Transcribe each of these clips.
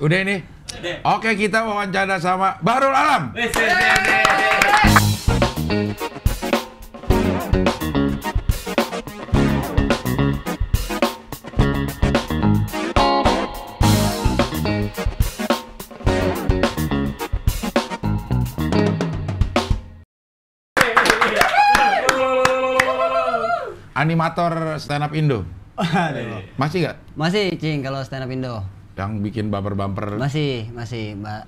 Udah ini. Oke, kita wawancara sama Barul Alam. Animator stand up Indo. Masih nggak? Masih, Cing, kalau stand up Indo. Yang bikin bumper-bumper. Masih, masih, Mbak.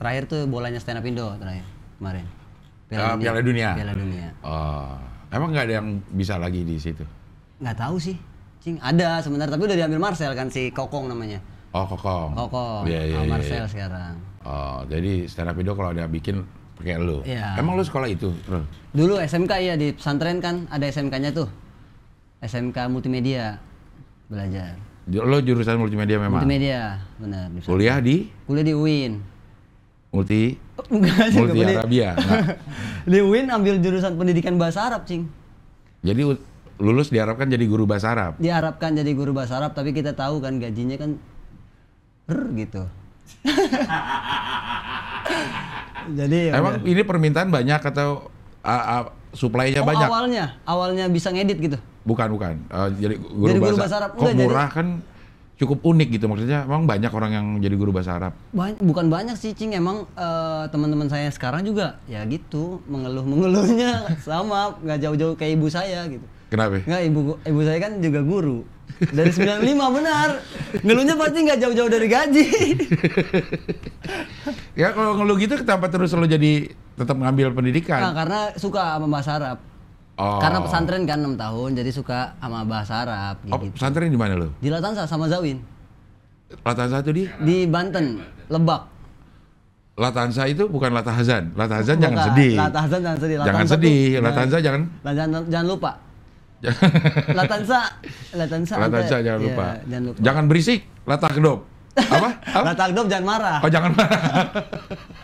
Terakhir tuh bolanya stand up Indo terakhir kemarin. Piala, uh, dunia. Piala dunia. Piala dunia. Oh. Emang nggak ada yang bisa lagi di situ? Nggak tahu sih. Cing, ada sebenarnya tapi udah diambil Marcel kan si Kokong namanya. Oh, Kokong. Kokong. yeah, yeah, iya, Marcel yeah. sekarang. Oh, jadi stand up Indo kalau ada bikin pakai lo Yeah. Emang lu sekolah itu? Dulu SMK ya di pesantren kan ada SMK-nya tuh. SMK multimedia belajar. Lo jurusan multimedia memang. Multimedia, benar. Kuliah di? Kuliah di UIN. Multi? Oh, enggak sih. Multi Arabia. di UIN ambil jurusan pendidikan bahasa Arab, cing. Jadi lulus diharapkan jadi guru bahasa Arab. Diharapkan jadi guru bahasa Arab, tapi kita tahu kan gajinya kan r gitu. jadi ya emang ya. ini permintaan banyak atau uh, supply-nya oh, banyak. Awalnya, awalnya bisa ngedit gitu. Bukan, bukan. Uh, jadi guru, jadi bahasa, guru bahasa Arab. Kok Udah, murah jadi... kan cukup unik gitu maksudnya. Emang banyak orang yang jadi guru bahasa Arab. Ba bukan banyak sih, Cing. Emang uh, teman-teman saya sekarang juga ya gitu, mengeluh-mengeluhnya sama nggak jauh-jauh kayak ibu saya gitu. Kenapa? Nggak, ibu ibu saya kan juga guru. Dari 95 benar. Ngeluhnya pasti nggak jauh-jauh dari gaji. ya kalau ngeluh gitu kenapa terus lo jadi tetap ngambil pendidikan. Nah, karena suka sama bahasa Arab. Oh. Karena pesantren kan 6 tahun, jadi suka sama bahasa Arab. Oh, gitu. Oh, pesantren di mana lo? Di Latansa sama Zawin. Latansa itu di? Di Banten, Lebak. Latansa itu bukan Latahazan. Latahazan jangan sedih. Latahazan jangan sedih. Latansa nah, jangan sedih. Latansa jangan. Jangan jangan lupa. Latansa, Latansa. Latansa jangan lupa. Iya, jangan lupa. Jangan berisik. Latakdop. Apa? Apa? jangan marah. Oh jangan marah.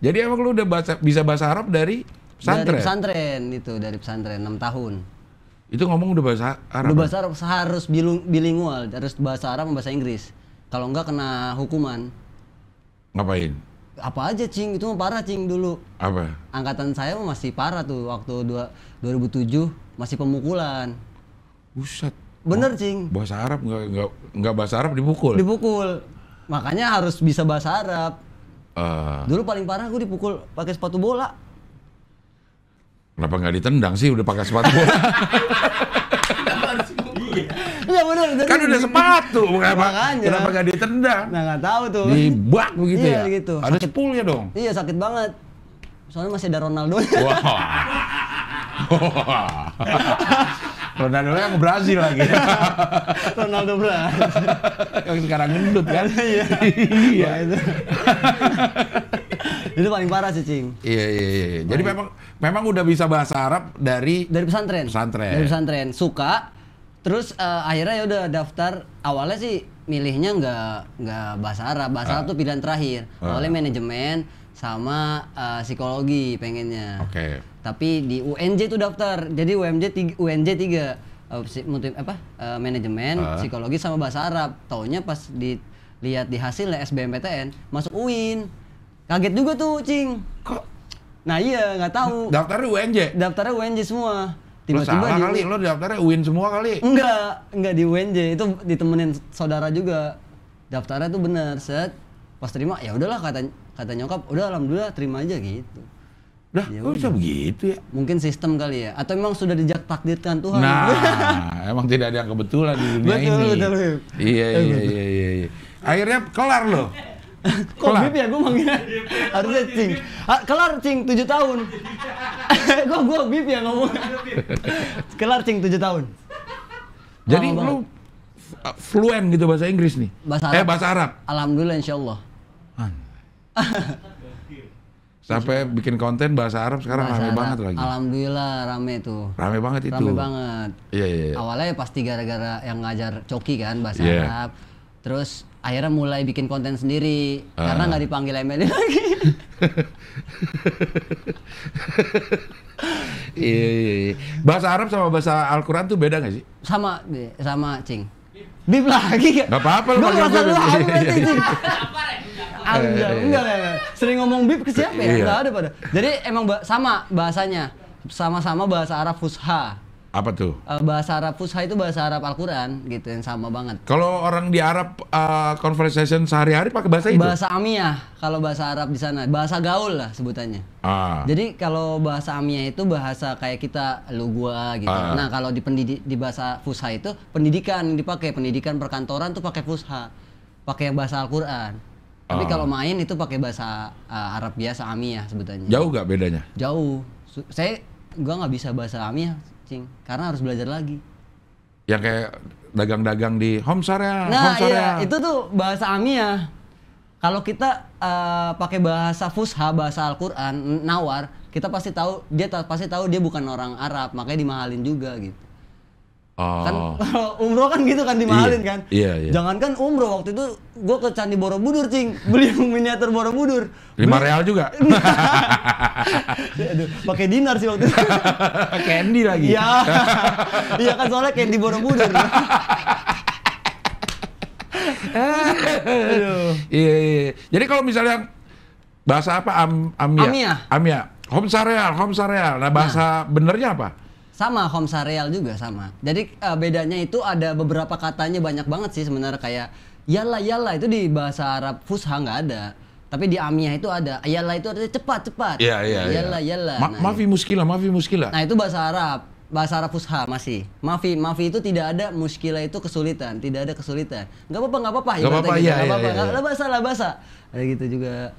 Jadi emang lu udah bahasa, bisa bahasa Arab dari pesantren? Dari pesantren itu, dari pesantren 6 tahun. Itu ngomong udah bahasa Arab. Udah bahasa Arab harus bilingual, harus bahasa Arab sama bahasa Inggris. Kalau enggak kena hukuman. Ngapain? Apa aja cing, itu mah parah cing dulu. Apa? Angkatan saya masih parah tuh waktu dua, 2007 masih pemukulan. Buset. Bener oh, cing. Bahasa Arab enggak enggak enggak bahasa Arab dipukul. Dipukul. Makanya harus bisa bahasa Arab Eh. Dulu paling parah gue dipukul pakai sepatu bola. Kenapa nggak ditendang sih udah pakai sepatu bola? Iya, iya benar. Kan udah sepatu, kenapa? Kenapa nggak ditendang? Nah nggak tahu tuh. Dibak begitu iya, ya. Gitu. Ada sakit, ya dong. Iya sakit banget. Soalnya masih ada Ronaldo. Wah. Wow. Ronaldo yang ke Brazil lagi. Ronaldo Brazil. yang sekarang gendut kan? Iya. iya. itu Itu paling parah sih, Cing. Iya, iya, iya. iya. Jadi memang memang udah bisa bahasa Arab dari dari pesantren. Pesantren. Dari pesantren. Suka. Terus uh, akhirnya ya udah daftar awalnya sih milihnya nggak nggak bahasa Arab. Bahasa uh. Arab tuh pilihan terakhir. Ah. Awalnya manajemen, sama uh, psikologi pengennya. Oke. Okay. Tapi di UNJ itu daftar. Jadi UMJ tiga, UNJ 3 uh, apa? Uh, manajemen, uh. psikologi sama bahasa Arab. Taunya pas dilihat di hasilnya SBMPTN masuk UIN. Kaget juga tuh, Cing. Kok? Nah, iya, nggak tahu. Daftarnya UNJ. Daftarnya UNJ semua. Tiba-tiba lo kali, lo daftarnya UIN semua kali. Enggak, enggak di UNJ. Itu ditemenin saudara juga. Daftarnya tuh bener, set. Pas terima, ya udahlah katanya kata nyokap udah alhamdulillah terima aja gitu Dah, ya kok bisa begitu ya? Mungkin sistem kali ya, atau memang sudah dijak takdirkan Tuhan. Nah, ya? emang tidak ada yang kebetulan di dunia betul, ini. Betul, betul. Iya, iya, iya, iya, iya. Akhirnya kelar loh. Kok bib ya gue manggilnya? Harusnya cing. kelar cing tujuh tahun. gue gue bib ya ngomong. kelar cing tujuh tahun. Jadi Lama lu fluent gitu bahasa Inggris nih? Bahasa eh, Arab. Eh bahasa Arab. Alhamdulillah insyaallah. Allah. Sampai bikin konten bahasa Arab sekarang bahasa rame Arab, banget lagi. Alhamdulillah rame tuh. Rame banget itu. Rame banget. Iya, iya. yeah. Awalnya ya pasti gara-gara yang ngajar Coki kan bahasa yeah. Arab. Terus akhirnya mulai bikin konten sendiri uh. karena nggak dipanggil Emily lagi. Iya, iya, iya, Bahasa Arab sama bahasa Al-Quran tuh beda nggak sih? Sama, sama Cing. Bip lagi gak? apa-apa lu Iya, iya, iya. enggak, enggak, Sering ngomong bib ke siapa ya? Enggak ada pada. Jadi emang sama bahasanya. Sama-sama bahasa Arab Fusha. Apa tuh? Eh, bahasa Arab Fusha itu bahasa Arab Al-Qur'an gitu yang sama banget. Kalau orang di Arab uh, conversation sehari-hari pakai bahasa itu? Bahasa Amiyah kalau bahasa Arab di sana. Bahasa gaul lah sebutannya. Ah. Jadi kalau bahasa Amiyah itu bahasa kayak kita lu gua gitu. Ah. Nah, kalau di pendidik di bahasa Fusha itu pendidikan dipakai, pendidikan perkantoran tuh pakai Fusha. Pakai bahasa Al-Qur'an. Tapi ah. kalau main itu pakai bahasa uh, Arab biasa Amiyah sebetulnya. Jauh gak bedanya? Jauh. saya gua nggak bisa bahasa Amiyah, cing. Karena harus belajar lagi. Yang kayak dagang-dagang di ya. nah, Homsarea. Iya, itu tuh bahasa Amiyah. Kalau kita uh, pakai bahasa Fusha, bahasa Al-Qur'an, nawar, kita pasti tahu dia pasti tahu dia bukan orang Arab, makanya dimahalin juga gitu. Oh. Kan umroh kan gitu kan dimahalin iya. kan. Iya, iya. Jangankan umroh waktu itu gue ke Candi Borobudur cing beli miniatur Borobudur. Lima beli... real juga. Aduh, pakai dinar sih waktu itu. candy lagi. Iya. iya kan soalnya candy Borobudur. Aduh. Iya, iya, iya. Jadi kalau misalnya bahasa apa am, amia? Amia. Amia. Homes areal, Nah bahasa nah. benernya apa? sama Homsareal juga sama jadi uh, bedanya itu ada beberapa katanya banyak banget sih sebenarnya kayak yalla yalla itu di bahasa Arab fusha nggak ada tapi di Amiyah itu ada yalla itu artinya cepat cepat yeah, yeah, iya. yalla yalla Ma nah, mafi gitu. muskila mafi muskila nah itu bahasa Arab bahasa Arab fusha masih mafi mafi itu tidak ada muskila itu kesulitan tidak ada kesulitan nggak apa-apa nggak apa-apa nggak apa-apa ya, nggak iya, apa-apa ya, bahasa ada gitu juga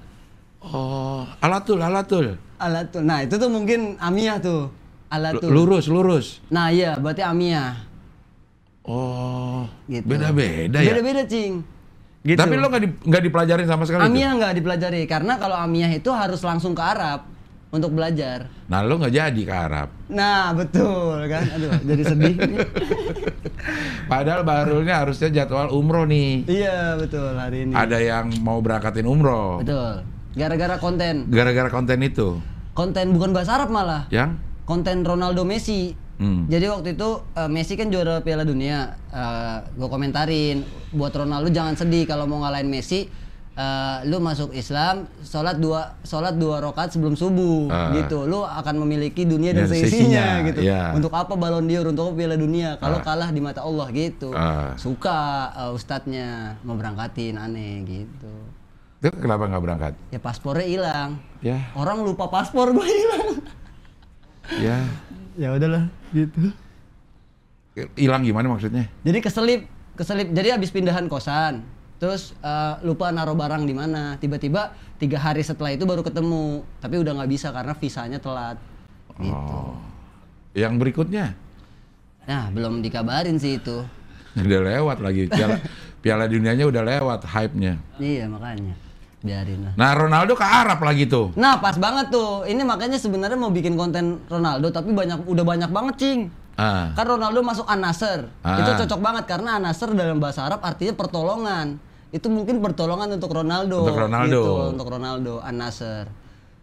oh alatul alatul alatul nah itu tuh mungkin Amiyah tuh alat tuh. Lurus, lurus. Nah iya, berarti amia. Oh, gitu. beda-beda ya? Beda-beda, Cing. Gitu. Tapi lo nggak di, dipelajarin sama sekali Amia nggak dipelajari, karena kalau Amia itu harus langsung ke Arab untuk belajar. Nah lo nggak jadi ke Arab. Nah betul kan, aduh jadi sedih. Padahal barunya harusnya jadwal umroh nih. Iya betul hari ini. Ada yang mau berangkatin umroh. Betul. Gara-gara konten. Gara-gara konten itu. Konten bukan bahasa Arab malah. Yang? konten Ronaldo Messi. Hmm. Jadi waktu itu uh, Messi kan juara Piala Dunia. Uh, eh, gue komentarin buat Ronaldo jangan sedih kalau mau ngalahin Messi. Uh, lu masuk Islam, sholat dua sholat dua rokat sebelum subuh, uh, gitu. Lu akan memiliki dunia dan, seisinya, gitu. Yeah. Untuk apa balon dia? Untuk apa Piala Dunia? Kalau uh, kalah di mata Allah, gitu. Uh, Suka uh, ustadznya mau berangkatin, aneh, gitu. Itu kenapa nggak berangkat? Ya paspornya hilang. Ya. Yeah. Orang lupa paspor gue hilang. ya ya udahlah gitu hilang gimana maksudnya jadi keselip keselip jadi habis pindahan kosan terus uh, lupa naruh barang di mana tiba-tiba tiga hari setelah itu baru ketemu tapi udah nggak bisa karena visanya telat gitu. oh yang berikutnya nah belum dikabarin sih itu udah lewat lagi piala piala dunianya udah lewat hype nya iya makanya biarin lah. Nah Ronaldo ke Arab lagi tuh. Nah pas banget tuh. Ini makanya sebenarnya mau bikin konten Ronaldo tapi banyak udah banyak banget cing. Ah. Kan Ronaldo masuk Anasir. Ah. Itu cocok banget karena Anasir dalam bahasa Arab artinya pertolongan. Itu mungkin pertolongan untuk Ronaldo. Untuk Ronaldo. Gitu, untuk Ronaldo Anasir.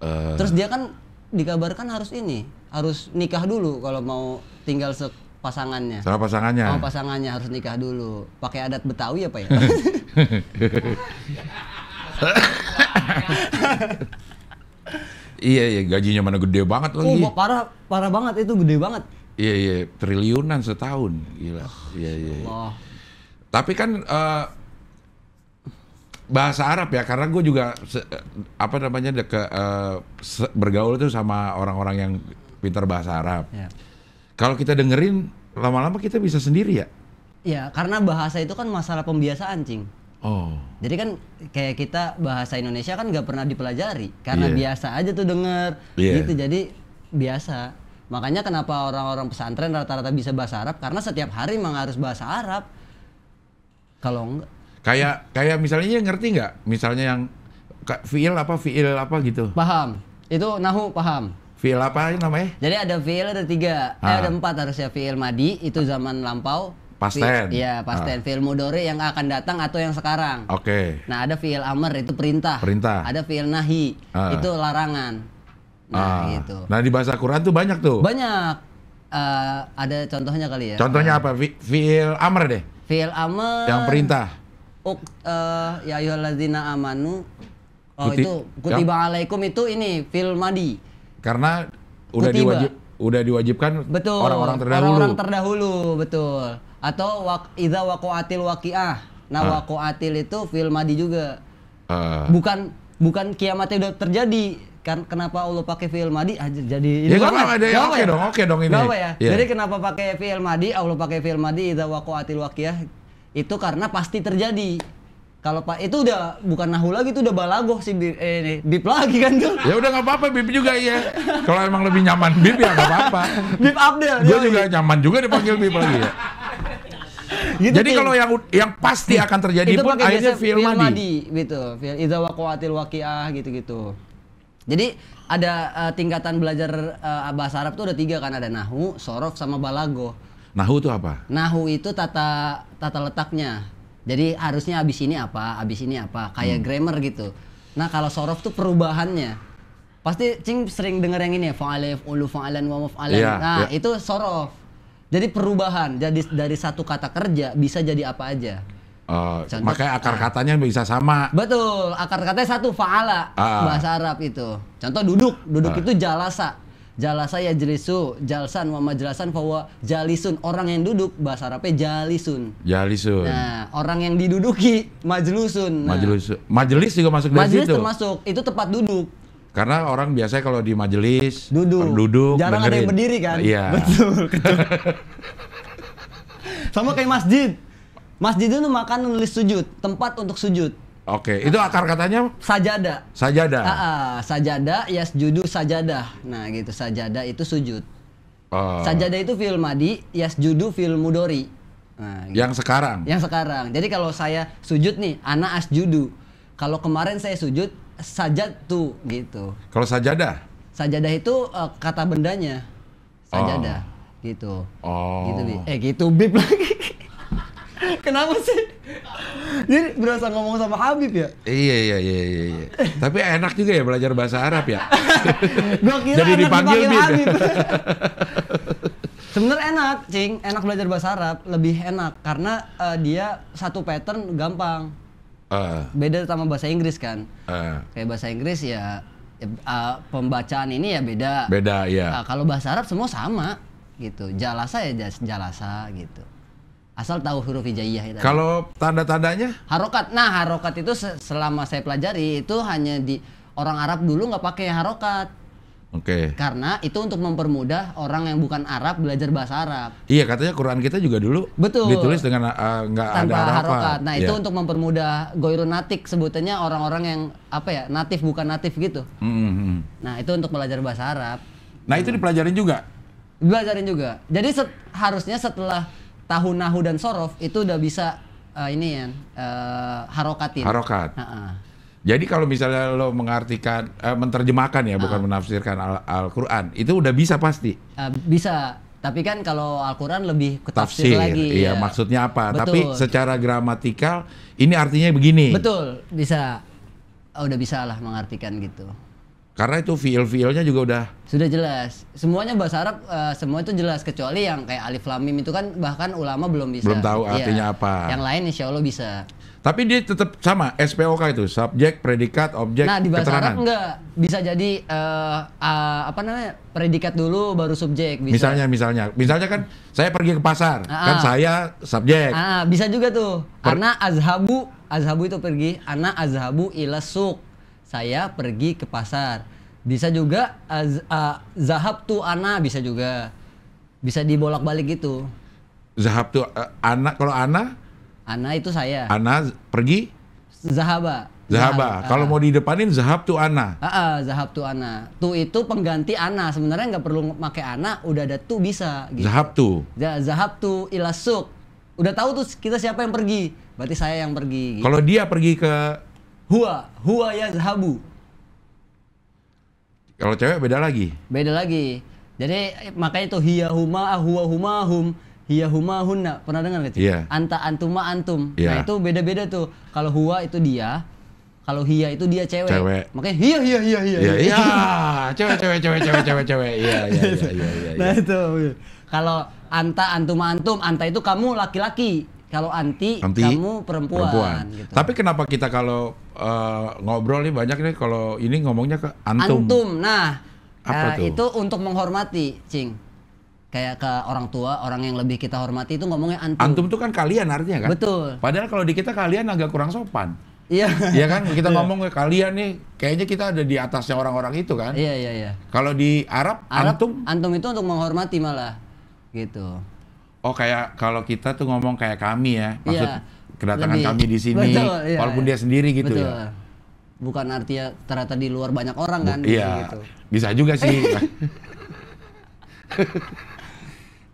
Uh. Terus dia kan dikabarkan harus ini, harus nikah dulu kalau mau tinggal se pasangannya. Sama pasangannya. Sama pasangannya harus nikah dulu. Pakai adat Betawi apa ya? iya iya gajinya mana gede banget oh, lagi. Oh, parah parah banget itu gede banget. Iya iya triliunan setahun gila. Ah, iya, iya iya. Allah. Tapi kan uh, bahasa Arab ya karena gue juga apa namanya deke, eh, uh, bergaul itu sama orang-orang yang pintar bahasa Arab. Ya. Kalau kita dengerin lama-lama kita bisa sendiri ya. Ya karena bahasa itu kan masalah pembiasaan cing. Oh. Jadi kan kayak kita bahasa Indonesia kan nggak pernah dipelajari karena yeah. biasa aja tuh denger yeah. gitu. Jadi biasa. Makanya kenapa orang-orang pesantren rata-rata bisa bahasa Arab karena setiap hari memang harus bahasa Arab. Kalau enggak kayak kayak misalnya ngerti nggak? Misalnya yang fiil apa fiil apa gitu. Paham. Itu nahu paham. Fiil apa namanya? Jadi ada fiil ada tiga, ah. eh, ada empat harusnya fiil madi itu zaman lampau, Pasten. Iya, Pasten. Ah. Fiil mudore yang akan datang atau yang sekarang. Oke. Okay. Nah, ada fiil amr itu perintah. Perintah. Ada fiil nahi ah. itu larangan. Nah, ah. gitu. Nah, di bahasa Quran tuh banyak tuh. Banyak. Uh, ada contohnya kali ya. Contohnya apa? fiil amr deh. Fiil amr. Yang perintah. Uk, uh, ya ayyuhallazina amanu. Oh, Kuti, itu kutiba yang? alaikum itu ini fiil madi. Karena udah diwajib udah diwajibkan orang-orang terdahulu. Orang-orang terdahulu, betul atau wak idza waqa'atil waqiah. Nah, ah. waqa'atil itu fil madi juga. Uh. Bukan bukan kiamatnya udah terjadi. Kan kenapa Allah pakai filmadi madi aja ah, jadi Ya kan ada ya, oke ya? dong, oke dong ini. apa ya? Yeah. Jadi kenapa pakai filmadi madi? Allah pakai filmadi madi idza waqa'atil waqiah itu karena pasti terjadi. Kalau Pak itu udah bukan nahu lagi itu udah balagoh sih bip, eh, ini bip lagi kan tuh. Ya udah nggak apa-apa bip juga ya. Kalau emang lebih nyaman bip ya nggak apa-apa. bip Abdel. Gue juga nyaman juga dipanggil bip lagi ya. gitu Jadi kalau yang yang pasti akan terjadi itu pun akhirnya filmadi. gitu. Idza waqa'atil waqiah gitu-gitu. Jadi ada uh, tingkatan belajar uh, bahasa Arab tuh ada tiga kan ada nahu, sorof sama balago. Nahu itu apa? Nahu itu tata tata letaknya. Jadi harusnya abis ini apa, abis ini apa, kayak hmm. grammar gitu. Nah kalau sorof tuh perubahannya. Pasti cing sering denger yang ini ya, fa'alif, ulu fa'alan, wa Yeah, nah yeah. itu sorof. Jadi perubahan jadi dari satu kata kerja bisa jadi apa aja. Uh, Contoh, makanya akar katanya bisa sama. Betul, akar katanya satu faala uh, bahasa Arab itu. Contoh duduk, duduk uh, itu jalasa. Jalasa ya jelisu, jalsan wa majlasan bahwa jalisun. Orang yang duduk bahasa Arabnya jalisun. Jalisun. Nah, orang yang diduduki majlusun. Nah, Majelis juga masuk dari situ. Majelis termasuk itu tempat duduk. Karena orang biasanya kalau di majelis duduk, duduk jarang dengerin. ada yang berdiri kan? Iya. Betul. Sama kayak masjid. Masjid itu makan nulis sujud, tempat untuk sujud. Oke, okay. itu akar katanya sajada. Sajada. Heeh, ah, ah. sajada ya yes, judu sajadah, Nah, gitu sajada itu sujud. Uh. Sajada itu film Madi, yes judu film Mudori. Nah, gitu. Yang sekarang. Yang sekarang. Jadi kalau saya sujud nih, anak judu. Kalau kemarin saya sujud, tuh gitu. Kalau sajadah? Sajadah itu uh, kata bendanya. Sajadah oh. gitu. Oh. Gitu bi. Eh gitu bib lagi. Kenapa sih? Jadi berasa ngomong sama Habib ya? Iya iya iya iya. iya. Tapi enak juga ya belajar bahasa Arab ya. Gua kira Jadi enak dipanggil, dipanggil Habib. Sebenernya enak, cing. Enak belajar bahasa Arab, lebih enak karena uh, dia satu pattern gampang Uh. Beda sama bahasa Inggris kan. Uh. Kayak bahasa Inggris ya, uh, pembacaan ini ya beda. Beda ya. Uh, kalau bahasa Arab semua sama gitu. Jalasa ya jalasa gitu. Asal tahu huruf hijaiyah itu. Kalau tanda-tandanya? Harokat. Nah, harokat itu selama saya pelajari itu hanya di orang Arab dulu nggak pakai harokat. Oke. Okay. Karena itu untuk mempermudah orang yang bukan Arab belajar bahasa Arab. Iya, katanya Quran kita juga dulu Betul. ditulis dengan eh, nggak uh, ada harokat. Nah, yeah. itu iya. untuk mempermudah goirunatik sebutannya orang-orang yang apa ya, natif bukan natif gitu. Mm-hmm. Nah, itu untuk belajar bahasa Arab. Nah, itu dipelajarin juga. Belajarin juga. Jadi set, harusnya setelah tahu nahu dan sorof itu udah bisa uh, ini ya, uh, harokatin. Harokat. Uh-uh. Jadi kalau misalnya lo mengartikan, eh, menerjemahkan ya, uh. bukan ah. menafsirkan Al-Quran, Al itu udah bisa pasti. Uh, bisa, tapi kan kalau Al-Quran lebih ke tafsir, tafsir lagi. Iya, ya. maksudnya apa? Betul. Tapi secara gramatikal ini artinya begini. Betul, bisa. Oh, udah bisa lah mengartikan gitu. Karena itu fiil-fiilnya juga udah sudah jelas. Semuanya bahasa Arab uh, semua itu jelas kecuali yang kayak alif lam mim itu kan bahkan ulama belum bisa. Belum tahu iya. artinya ya. apa. Yang lain insya Allah bisa. Tapi dia tetap sama SPOK itu subjek, predikat, objek, Nah, di bahasa keterangan. Arab enggak bisa jadi uh, uh, apa namanya? predikat dulu baru subjek bisa. Misalnya misalnya. Misalnya kan saya pergi ke pasar, ah, kan ah. saya subjek. Ah, ah, bisa juga tuh. Per Ana azhabu, azhabu itu pergi. anak azhabu ila Saya pergi ke pasar. Bisa juga az, uh, zahab tu ana bisa juga. Bisa dibolak-balik gitu. Zahab tuh uh, eh, anak kalau anak. Ana itu saya. Ana pergi? Zahaba. Zahaba. Ah. Zahab, Kalau uh, mau depanin, Zahab tuh Ana. Uh, uh, Zahab tuh Ana. Tuh itu pengganti Ana. Sebenarnya nggak perlu pakai Ana, udah ada tuh bisa. Gitu. Zahab tuh. Zahab tuh ilasuk. Udah tahu tuh kita siapa yang pergi. Berarti saya yang pergi. Gitu. Kalau dia pergi ke Hua, Hua ya Zahabu. Kalau cewek beda lagi. Beda lagi. Jadi makanya tuh hiya huma, ah, huwa huma, hum hiya huma hunna pernah dengar nggak sih yeah. anta antuma antum yeah. nah itu beda beda tuh kalau huwa itu dia kalau Hia itu dia cewek. cewek. Makanya Hia Hia Hia Hia. Iya, iya. cewek cewek cewek cewek cewek cewek. Iya, iya, iya, iya. iya, iya. Nah, itu. Kalau Anta antuma antum, Anta itu kamu laki-laki. Kalau anti, anti kamu perempuan. perempuan. Gitu. Tapi kenapa kita kalau uh, ngobrol nih banyak nih kalau ini ngomongnya ke antum. Antum. Nah, Apa uh, itu untuk menghormati, Cing kayak ke orang tua, orang yang lebih kita hormati itu ngomongnya antum. Antum itu kan kalian artinya kan? Betul. Padahal kalau di kita kalian agak kurang sopan. Iya. Iya kan kita iya. ngomong ke kalian nih, kayaknya kita ada di atasnya orang-orang itu kan? Iya iya iya. Kalau di Arab, Arab antum antum itu untuk menghormati malah gitu. Oh kayak kalau kita tuh ngomong kayak kami ya, iya. maksud kedatangan lebih. kami di sini, Betul, iya, walaupun iya. dia sendiri gitu ya. Betul. ya. Bukan artinya ternyata di luar banyak orang kan? Bu, iya. Gitu. Bisa juga sih.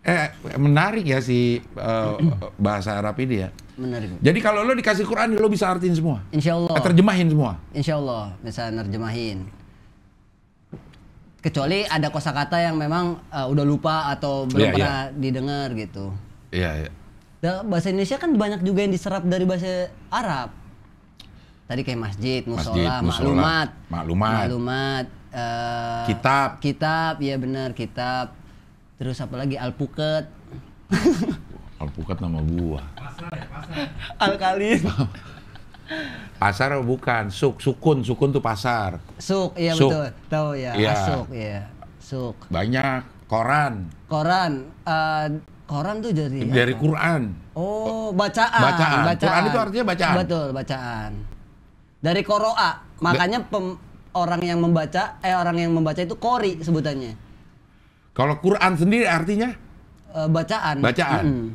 eh menarik ya si uh, bahasa Arab ini ya. Menarik. Jadi kalau lo dikasih Quran lo bisa artiin semua. Insya Allah. Eh, terjemahin semua. Insya Allah bisa nerjemahin. Kecuali ada kosakata yang memang uh, udah lupa atau belum yeah, pernah yeah. didengar gitu. Iya. Yeah, yeah. Nah, bahasa Indonesia kan banyak juga yang diserap dari bahasa Arab. Tadi kayak masjid, musola, masjid, musola maklumat, maklumat, maklumat, uh, kitab, kitab, ya benar kitab terus apa lagi alpukat alpukat nama gua pasar ya pasar alkalin pasar bukan suk sukun sukun tuh pasar suk iya suk. betul tahu ya, ya. suk ya suk banyak koran koran uh, koran tuh dari dari apa? Quran oh bacaan bacaan, bacaan. Quran itu artinya bacaan betul bacaan dari koroa makanya pem, orang yang membaca eh orang yang membaca itu kori sebutannya kalau Quran sendiri artinya? Eh, bacaan. Bacaan. Mm.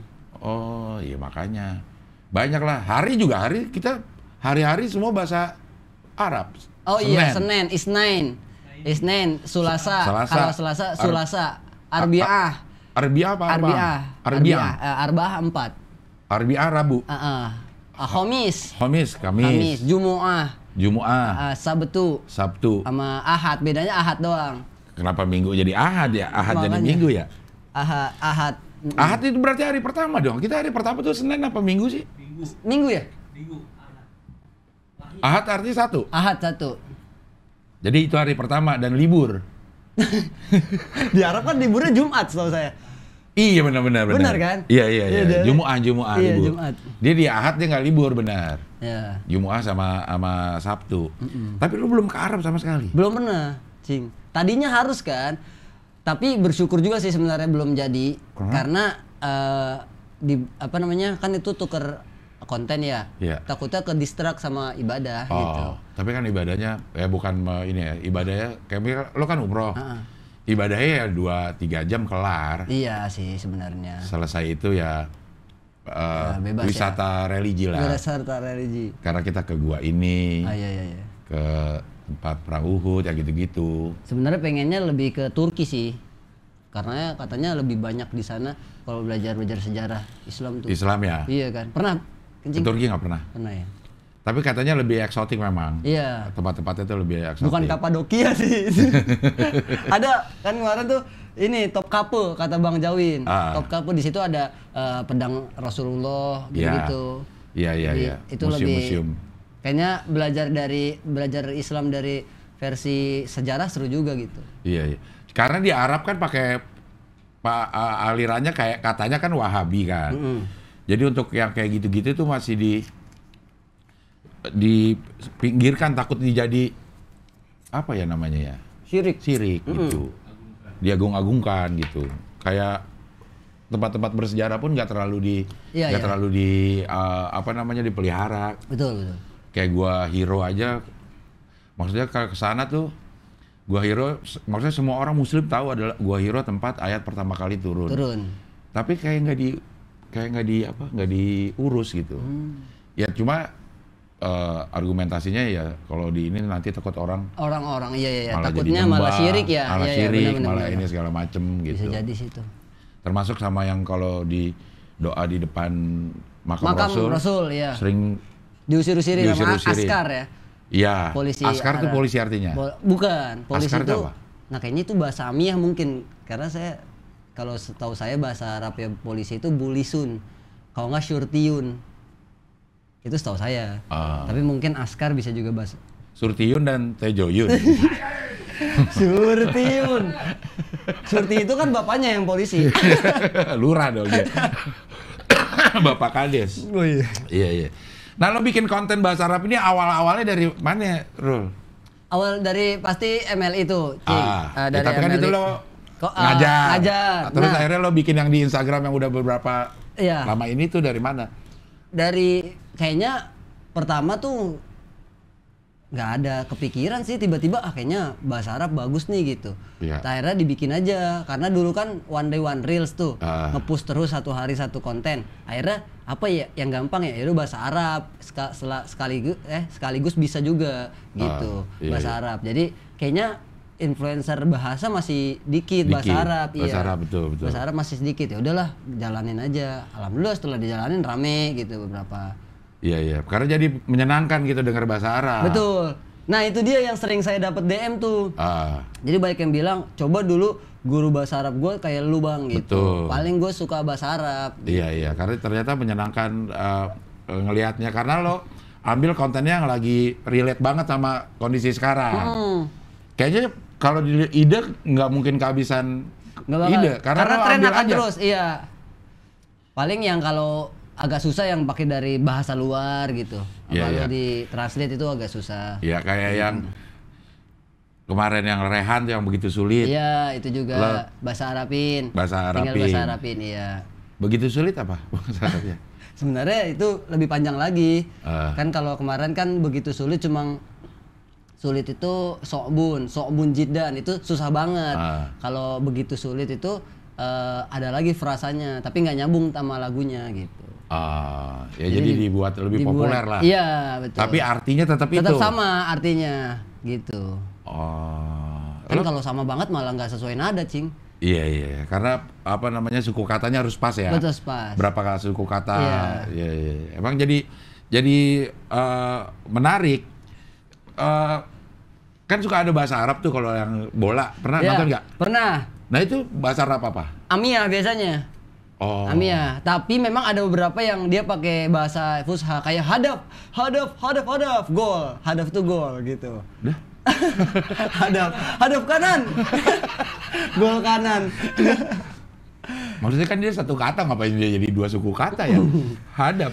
Oh, iya makanya. Banyaklah hari juga hari kita hari-hari semua bahasa Arab. Oh Senen. iya, Senin, Isnain. Isnain, Sulasa, Selasa. kalau Selasa, Sulasa, Ar Arbiah. Arbiah apa? Arbiah. Arbiah. Eh, Arbaah empat. Arbiah Rabu. Uh uh-uh. -uh. Ah, Homis. Homis, Kamis. Kamis, Jumu'ah. Jumu'ah. Uh, Sabtu. Sabtu. Sama Ahad, bedanya Ahad doang. Kenapa minggu jadi ahad ya? Ahad Makanya. jadi minggu ya? Aha, ahad. Ahad itu berarti hari pertama dong. Kita hari pertama tuh Senin apa Minggu sih? Minggu. Minggu ya? Minggu. Ahad. ahad artinya satu? Ahad satu. Jadi itu hari pertama dan libur. Diharapkan liburnya Jumat setahu saya. Iya benar benar benar. Benar kan? Iya iya iya. iya. Jumuah iya. Jumuah iya, libur. Jumat. Dia di Ahad dia nggak libur benar. Iya. Jumuah sama sama Sabtu. Mm -mm. Tapi lu belum ke Arab sama sekali. Belum pernah anjing. Tadinya harus kan, tapi bersyukur juga sih sebenarnya belum jadi hmm. karena uh, di apa namanya kan itu tuker konten ya. Yeah. Takutnya ke distract sama ibadah oh, gitu. Tapi kan ibadahnya ya bukan ini ya, ibadahnya kayak lo kan umroh. Uh -uh. Ibadahnya ya dua tiga jam kelar. Iya sih sebenarnya. Selesai itu ya uh, ya, wisata ya. religi lah. Wisata religi. Karena kita ke gua ini. Ah, iya, iya, iya. Ke tempat perahu Uhud ya gitu-gitu. Sebenarnya pengennya lebih ke Turki sih. Karena katanya lebih banyak di sana kalau belajar-belajar sejarah Islam tuh. Islam ya? Iya kan. Pernah kencing? Turki nggak pernah. Pernah ya. Tapi katanya lebih eksotik memang. Iya. Tempat-tempatnya itu lebih eksotik. Bukan Kapadokia sih. ada kan kemarin tuh ini top kapu kata Bang Jawin. Uh. Top kapu di situ ada uh, pedang Rasulullah gitu. Iya. Iya iya iya. Itu museum, lebih museum kayaknya belajar dari belajar Islam dari versi sejarah seru juga gitu iya, iya. karena di Arab kan pakai pak alirannya kayak katanya kan Wahabi kan mm -hmm. jadi untuk yang kayak gitu-gitu itu masih di dipinggirkan takut dijadi apa ya namanya ya sirik sirik mm -hmm. gitu diagung-agungkan gitu kayak tempat-tempat bersejarah pun nggak terlalu di iya, nggak iya, iya. terlalu di uh, apa namanya dipelihara betul betul kayak gua hero aja maksudnya kalau ke sana tuh gua hero maksudnya semua orang muslim tahu adalah gua hero tempat ayat pertama kali turun. Turun. Tapi kayak nggak di kayak nggak di apa nggak diurus gitu. Hmm. Ya cuma uh, argumentasinya ya kalau di ini nanti takut orang orang-orang iya iya, iya. malah takutnya malah syirik ya malah iya, iya syirik iya, bener, malah bener, ini segala macem gitu bisa jadi situ termasuk sama yang kalau di doa di depan makam, makam Rasul, Rasul ya. sering Diusir-usirin sama usirin. askar ya? Iya. Polisi. Askar itu polisi artinya? Bukan. Polisi askar itu, apa? Nah kayaknya itu bahasa Amiah mungkin. Karena saya, kalau setahu saya bahasa Arab ya polisi itu bulisun. Kalau nggak syurtiun. Itu setahu saya. Uh. Tapi mungkin askar bisa juga bahasa. Surtiun dan Tejoyun. Surtiun. Surti itu kan bapaknya yang polisi. Lurah dong dia. Bapak Kades. Oh iya. Iya iya. Nah lo bikin konten bahasa Arab ini awal-awalnya dari mana, Rul? Awal dari pasti ML itu, e Ah, uh, dari tapi ML kan e. itu lo Kok, uh, ah, ngajar. ngajar. Nah, terus nah, akhirnya lo bikin yang di Instagram yang udah beberapa iya. lama ini tuh dari mana? Dari kayaknya pertama tuh nggak ada kepikiran sih tiba-tiba ah, akhirnya bahasa Arab bagus nih gitu. Yeah. Iya. akhirnya dibikin aja karena dulu kan one day one reels tuh uh. ngepush terus satu hari satu konten. Akhirnya apa ya yang gampang ya itu bahasa Arab sekaligus eh sekaligus bisa juga gitu uh, iya, bahasa iya. Arab. Jadi kayaknya influencer bahasa masih dikit, dikit. bahasa Arab bahasa iya. Arab betul betul. Bahasa Arab masih sedikit ya udahlah jalanin aja. Alhamdulillah setelah dijalanin rame gitu beberapa Iya iya, karena jadi menyenangkan gitu dengar bahasa Arab. Betul. Nah itu dia yang sering saya dapat DM tuh. Ah. Jadi banyak yang bilang coba dulu guru bahasa Arab gue kayak lu bang gitu. Betul. Paling gue suka bahasa Arab. Iya iya, karena ternyata menyenangkan uh, ngelihatnya karena lo ambil kontennya yang lagi relate banget sama kondisi sekarang. Hmm. Kayaknya kalau di ide nggak mungkin kehabisan ide karena, karena tren akan terus iya. Paling yang kalau agak susah yang pakai dari bahasa luar gitu. Yeah, yeah. di translate itu agak susah. Iya yeah, kayak hmm. yang kemarin yang Rehan yang begitu sulit. Iya, itu juga Lo, bahasa Arabin. Bahasa Arabin. Tinggal bahasa Arabin, iya. Begitu sulit apa bahasa Arabnya? Sebenarnya itu lebih panjang lagi. Uh. Kan kalau kemarin kan begitu sulit cuma sulit itu sok bun, sok sokbun jidan itu susah banget. Uh. Kalau begitu sulit itu uh, ada lagi frasanya, tapi nggak nyambung sama lagunya gitu. Uh, ya jadi, jadi dibuat lebih dibuat, populer lah. Iya betul. Tapi artinya tetap, tetap itu. Tetap sama artinya gitu. Oh. Kan kalau sama banget malah nggak sesuai nada, cing. Iya, iya iya, karena apa namanya suku katanya harus pas ya. Betul pas. Berapa suku kata? Iya. iya. iya, iya. Emang jadi jadi uh, menarik. Uh, kan suka ada bahasa Arab tuh kalau yang bola pernah ya, nonton nggak? Pernah. Nah itu bahasa Arab apa? Amia biasanya. Oh. Amia, ya. tapi memang ada beberapa yang dia pakai bahasa fusha kayak hadaf, hadaf, hadaf, hadaf, gol, hadaf tuh gol gitu. Nah. hadaf, hadaf kanan, gol kanan. Maksudnya kan dia satu kata ngapain dia jadi dua suku kata ya? Hadap.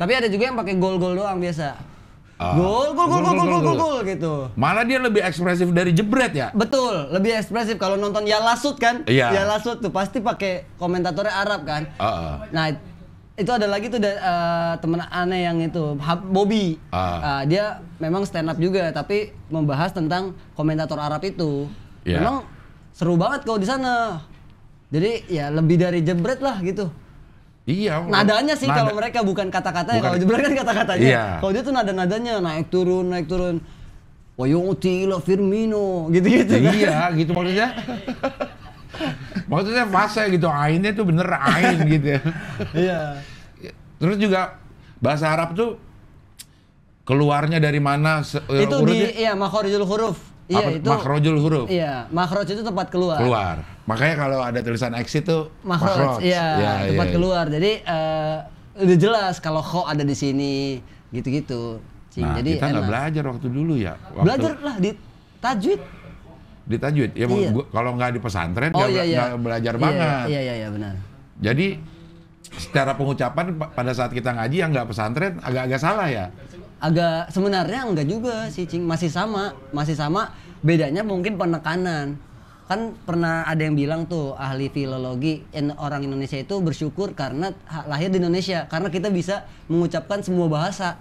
Tapi ada juga yang pakai gol-gol doang biasa. Ah. Gol, gol, gol, gol, gol, gol, gol, gitu. Malah dia lebih ekspresif dari jebret ya. Betul, lebih ekspresif kalau nonton ya lasut kan. Iya. Yeah. Ya lasut tuh pasti pakai komentatornya Arab kan. Uh -uh. Nah itu ada lagi tuh uh, temen aneh yang itu Bobby uh. Uh, dia memang stand up juga tapi membahas tentang komentator Arab itu yeah. memang seru banget kalau di sana jadi ya lebih dari jebret lah gitu Iya. Nadanya sih nada. kalau mereka bukan kata-katanya. Kalau Jebret kan kata-katanya. Iya. Kalau dia tuh nada-nadanya naik turun naik turun. Wayuti lo Firmino gitu-gitu. Kan. Iya, gitu maksudnya. maksudnya fase gitu, ainnya tuh bener ain gitu. iya. Terus juga bahasa Arab tuh keluarnya dari mana? Itu di iya makhorijul huruf Iya, itu makrojul huruf. Iya, makroj itu tempat keluar. Keluar. Makanya kalau ada tulisan exit itu makroj. Iya, ya, ya tempat iya, keluar. Iya. Jadi uh, udah jelas kalau ho ada di sini gitu-gitu. Nah, Jadi kita nggak belajar waktu dulu ya. Waktu belajar lah di tajwid. Di tajwid. Ya iya. kalau nggak di pesantren oh, nggak oh, iya, iya. Gak belajar iya, banget. Iya, iya, iya benar. Jadi secara pengucapan pada saat kita ngaji yang nggak pesantren agak-agak salah ya agak sebenarnya enggak juga sih cing masih sama masih sama bedanya mungkin penekanan kan pernah ada yang bilang tuh ahli filologi orang Indonesia itu bersyukur karena lahir di Indonesia karena kita bisa mengucapkan semua bahasa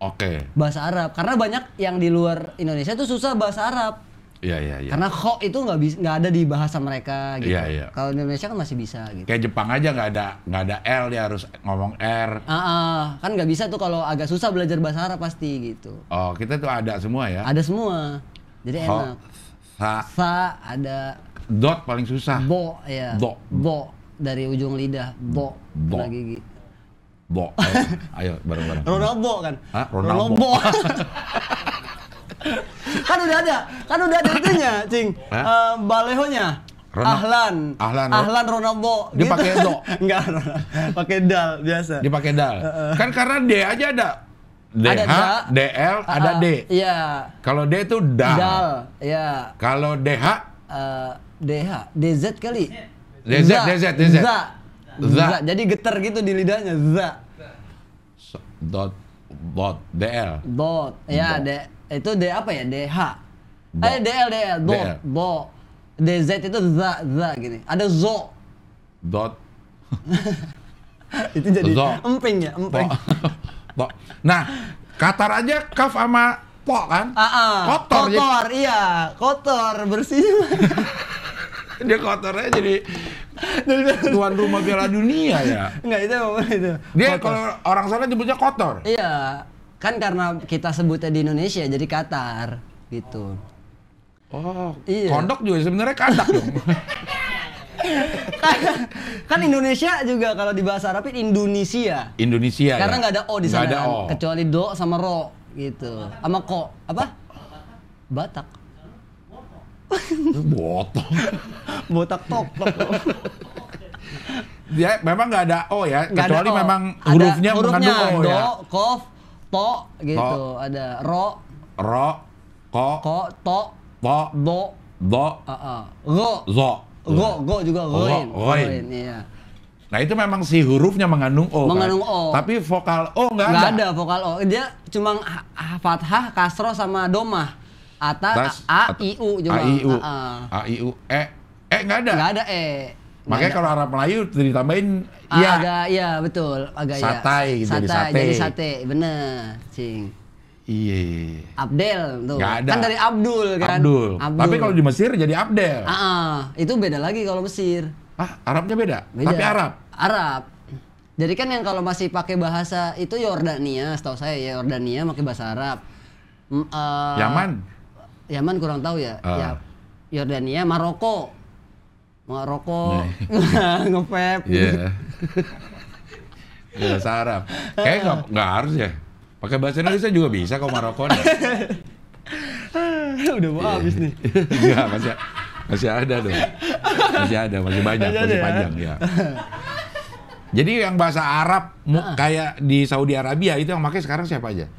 oke okay. bahasa Arab karena banyak yang di luar Indonesia tuh susah bahasa Arab Iya iya iya. Karena kok itu nggak bisa nggak ada di bahasa mereka iya, gitu. Iya iya. Kalau Indonesia kan masih bisa gitu. Kayak Jepang aja nggak ada nggak ada L dia harus ngomong R. Ah, ah. kan nggak bisa tuh kalau agak susah belajar bahasa Arab pasti gitu. Oh kita tuh ada semua ya? Ada semua. Jadi ho, enak. Sa. Sa ada. Dot paling susah. Bo ya. Bo. Bo dari ujung lidah. Bo. Bo. gigi. Bo. Ayo, ayo bareng-bareng. Ronaldo kan? Ronaldo. Ronaldo. kan udah ada, kan udah ada itunya, Cing. Uh, balehonya. Ron Ahlan. Ahlan. Oh. Ahlan Ronaldo. Dia gitu. pakai Enggak, pakai dal biasa. Dia pakai dal. Uh, uh. Kan karena D aja ada. d h d l ada D. Iya. Kalau D itu dal. Dal, iya. Kalau D eh, d h d z kali. d d z z Z. z Z. z Jadi getar gitu di lidahnya, Z. Dot Bot, DL. Bot, ya bot. D, itu D apa ya? DH. Bot. Eh, DL, DL, bot, DL. bot. DZ itu za, za gini. Ada zo. Dot. itu jadi zo. emping ya, emping. Bot. nah, Qatar aja kaf sama po kan? Ah, ah. Kotor. Kotor, ya. iya. Kotor, bersih. Dia kotornya jadi tuan rumah Piala Dunia ya. Enggak itu itu. Dia kalau orang sana nyebutnya kotor. Iya. Kan karena kita sebutnya di Indonesia jadi Qatar gitu. Oh, iya. kondok juga sebenarnya kandak dong. Kan, kan, Indonesia juga kalau di bahasa Arab Indonesia. Indonesia. Karena ya? nggak ya? ada o di sana. Kan? Kecuali do sama ro gitu. Sama ko apa? Batak botak botak tok dia ya, memang nggak ada o ya gak kecuali o. memang hurufnya ada hurufnya mengandung o ya. do, ya kof to gitu to. ada ro ro ko ko to to do do uh, uh. go zo go go juga goin goin iya Nah itu memang si hurufnya mengandung O kan? Mengandung kan? O Tapi vokal O nggak ada Nggak ada vokal O Dia cuma fathah, kasro sama domah Ata A, A, I, U juga. A, I, U. A, I, U. E. E nggak ada. Nggak ada E. Makanya kalau Arab Melayu ditambahin iya. Agak iya betul, agak iya. Satai gitu jadi sate. Jadi sate, bener, cing. Iya. Abdel tuh. Gak ada. Kan dari Abdul kan. Abdul. Abdul. Tapi kalau di Mesir jadi Abdel. Ah, itu beda lagi kalau Mesir. Ah, Arabnya beda. beda. Tapi Arab. Arab. Jadi kan yang kalau masih pakai bahasa itu Yordania, setahu saya ya Yordania pakai bahasa Arab. M uh, Yaman. Yaman kurang tahu ya. Uh. Ya Yordania, Maroko. Maroko ngepep. ngevap. Iya. Bahasa Arab. Kayaknya ah. nggak harus ya. Pakai bahasa Indonesia juga bisa kok Maroko. Udah mau iya. habis nih. Iya, masih masih ada dong. Masih ada, masih banyak, masih, masih ya? panjang ya. Jadi yang bahasa Arab uh. kayak di Saudi Arabia itu yang pakai sekarang siapa aja?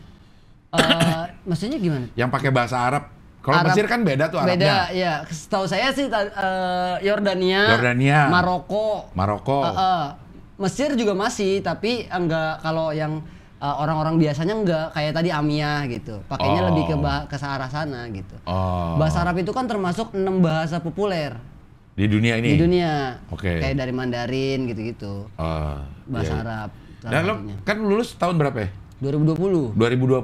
Uh, maksudnya gimana? Yang pakai bahasa Arab kalau Mesir kan beda tuh Arabnya. Beda, ya. Setahu saya sih uh, Yordania, Yordania, Maroko, Maroko. Uh, uh, Mesir juga masih, tapi enggak kalau yang orang orang-orang biasanya enggak kayak tadi Amia gitu. Pakainya oh. lebih ke bah- ke arah sana gitu. Oh. Bahasa Arab itu kan termasuk enam bahasa populer. Di dunia ini. Di dunia. Oke. Okay. Kayak dari Mandarin gitu-gitu. Uh, bahasa yeah. Iya. Arab. Dan lo kan lulus tahun berapa ya? 2020. 2020. Mm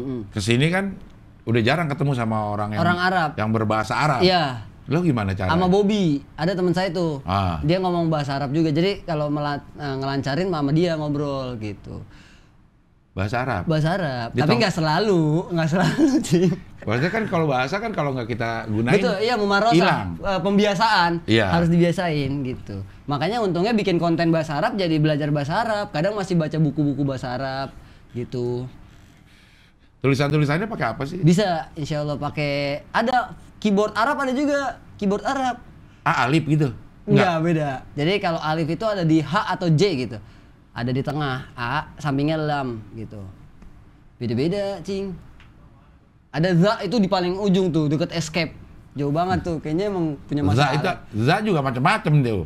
-hmm. Kesini kan udah jarang ketemu sama orang yang orang Arab yang berbahasa Arab. Iya. Lo gimana cara? Sama Bobby, ada teman saya tuh. Ah. Dia ngomong bahasa Arab juga. Jadi kalau eh, ngelancarin sama dia ngobrol gitu. Bahasa Arab. Bahasa Arab. Di Tapi nggak selalu, nggak selalu sih. Maksudnya kan kalau bahasa kan kalau nggak kita gunain itu iya memarosa. Eh, pembiasaan iya. harus dibiasain gitu. Makanya untungnya bikin konten bahasa Arab jadi belajar bahasa Arab. Kadang masih baca buku-buku bahasa Arab gitu. Tulisan-tulisannya pakai apa sih? Bisa, insya Allah pakai ada keyboard Arab ada juga keyboard Arab. A ah, alif gitu? Enggak, Enggak beda. Jadi kalau alif itu ada di H atau J gitu. Ada di tengah A, sampingnya lam gitu. Beda-beda, cing. Ada za itu di paling ujung tuh deket escape. Jauh banget tuh, kayaknya emang punya masalah. Za itu za juga macam-macam tuh.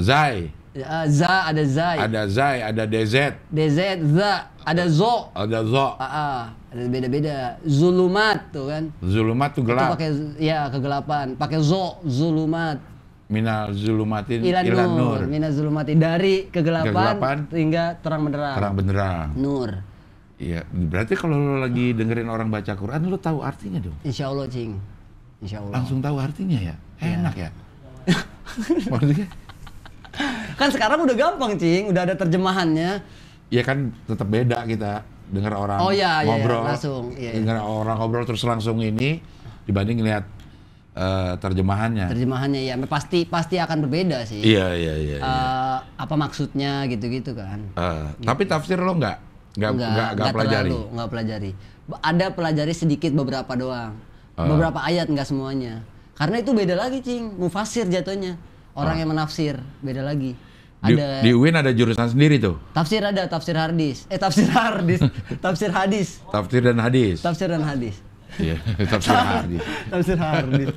Zai. Uh, za ada zai. Ada zai, ada DZ. DZ, za, ada zo. Ada zo. Ah, ah, ada beda-beda. Zulumat tuh kan. Zulumat tuh gelap. pakai ya kegelapan. Pakai zo, zulumat. Minal zulumatin ilan, ilan nur. nur. Minal zulumatin dari kegelapan, kegelapan hingga terang benderang. Terang benderang. Nur. Iya, berarti kalau lo lagi dengerin orang baca Quran lo tahu artinya dong. Insya Allah, Cing. Insya Allah. Langsung tahu artinya ya. Iya. Enak ya. ya? Maksudnya kan sekarang udah gampang cing, udah ada terjemahannya. ya kan tetap beda kita dengar orang oh, iya, iya, iya. ngobrol, iya, langsung, iya, iya. dengar orang ngobrol terus langsung ini dibanding lihat uh, eh, terjemahannya. Terjemahannya ya pasti pasti akan berbeda sih. Iya iya iya. Uh, Apa maksudnya gitu-gitu kan? Uh, gitu. Tapi tafsir lo nggak nggak nggak nggak pelajari. Terlalu, nggak pelajari. Ada pelajari sedikit beberapa doang. Uh. Beberapa ayat nggak semuanya. Karena itu beda lagi cing, mufasir jatuhnya orang ah. yang menafsir beda lagi di, ada di UIN ada jurusan sendiri tuh. Tafsir ada, tafsir hadis. Eh tafsir hadis, tafsir hadis. Tafsir dan hadis. Tafsir dan hadis. Iya, tafsir hadis. tafsir hadis.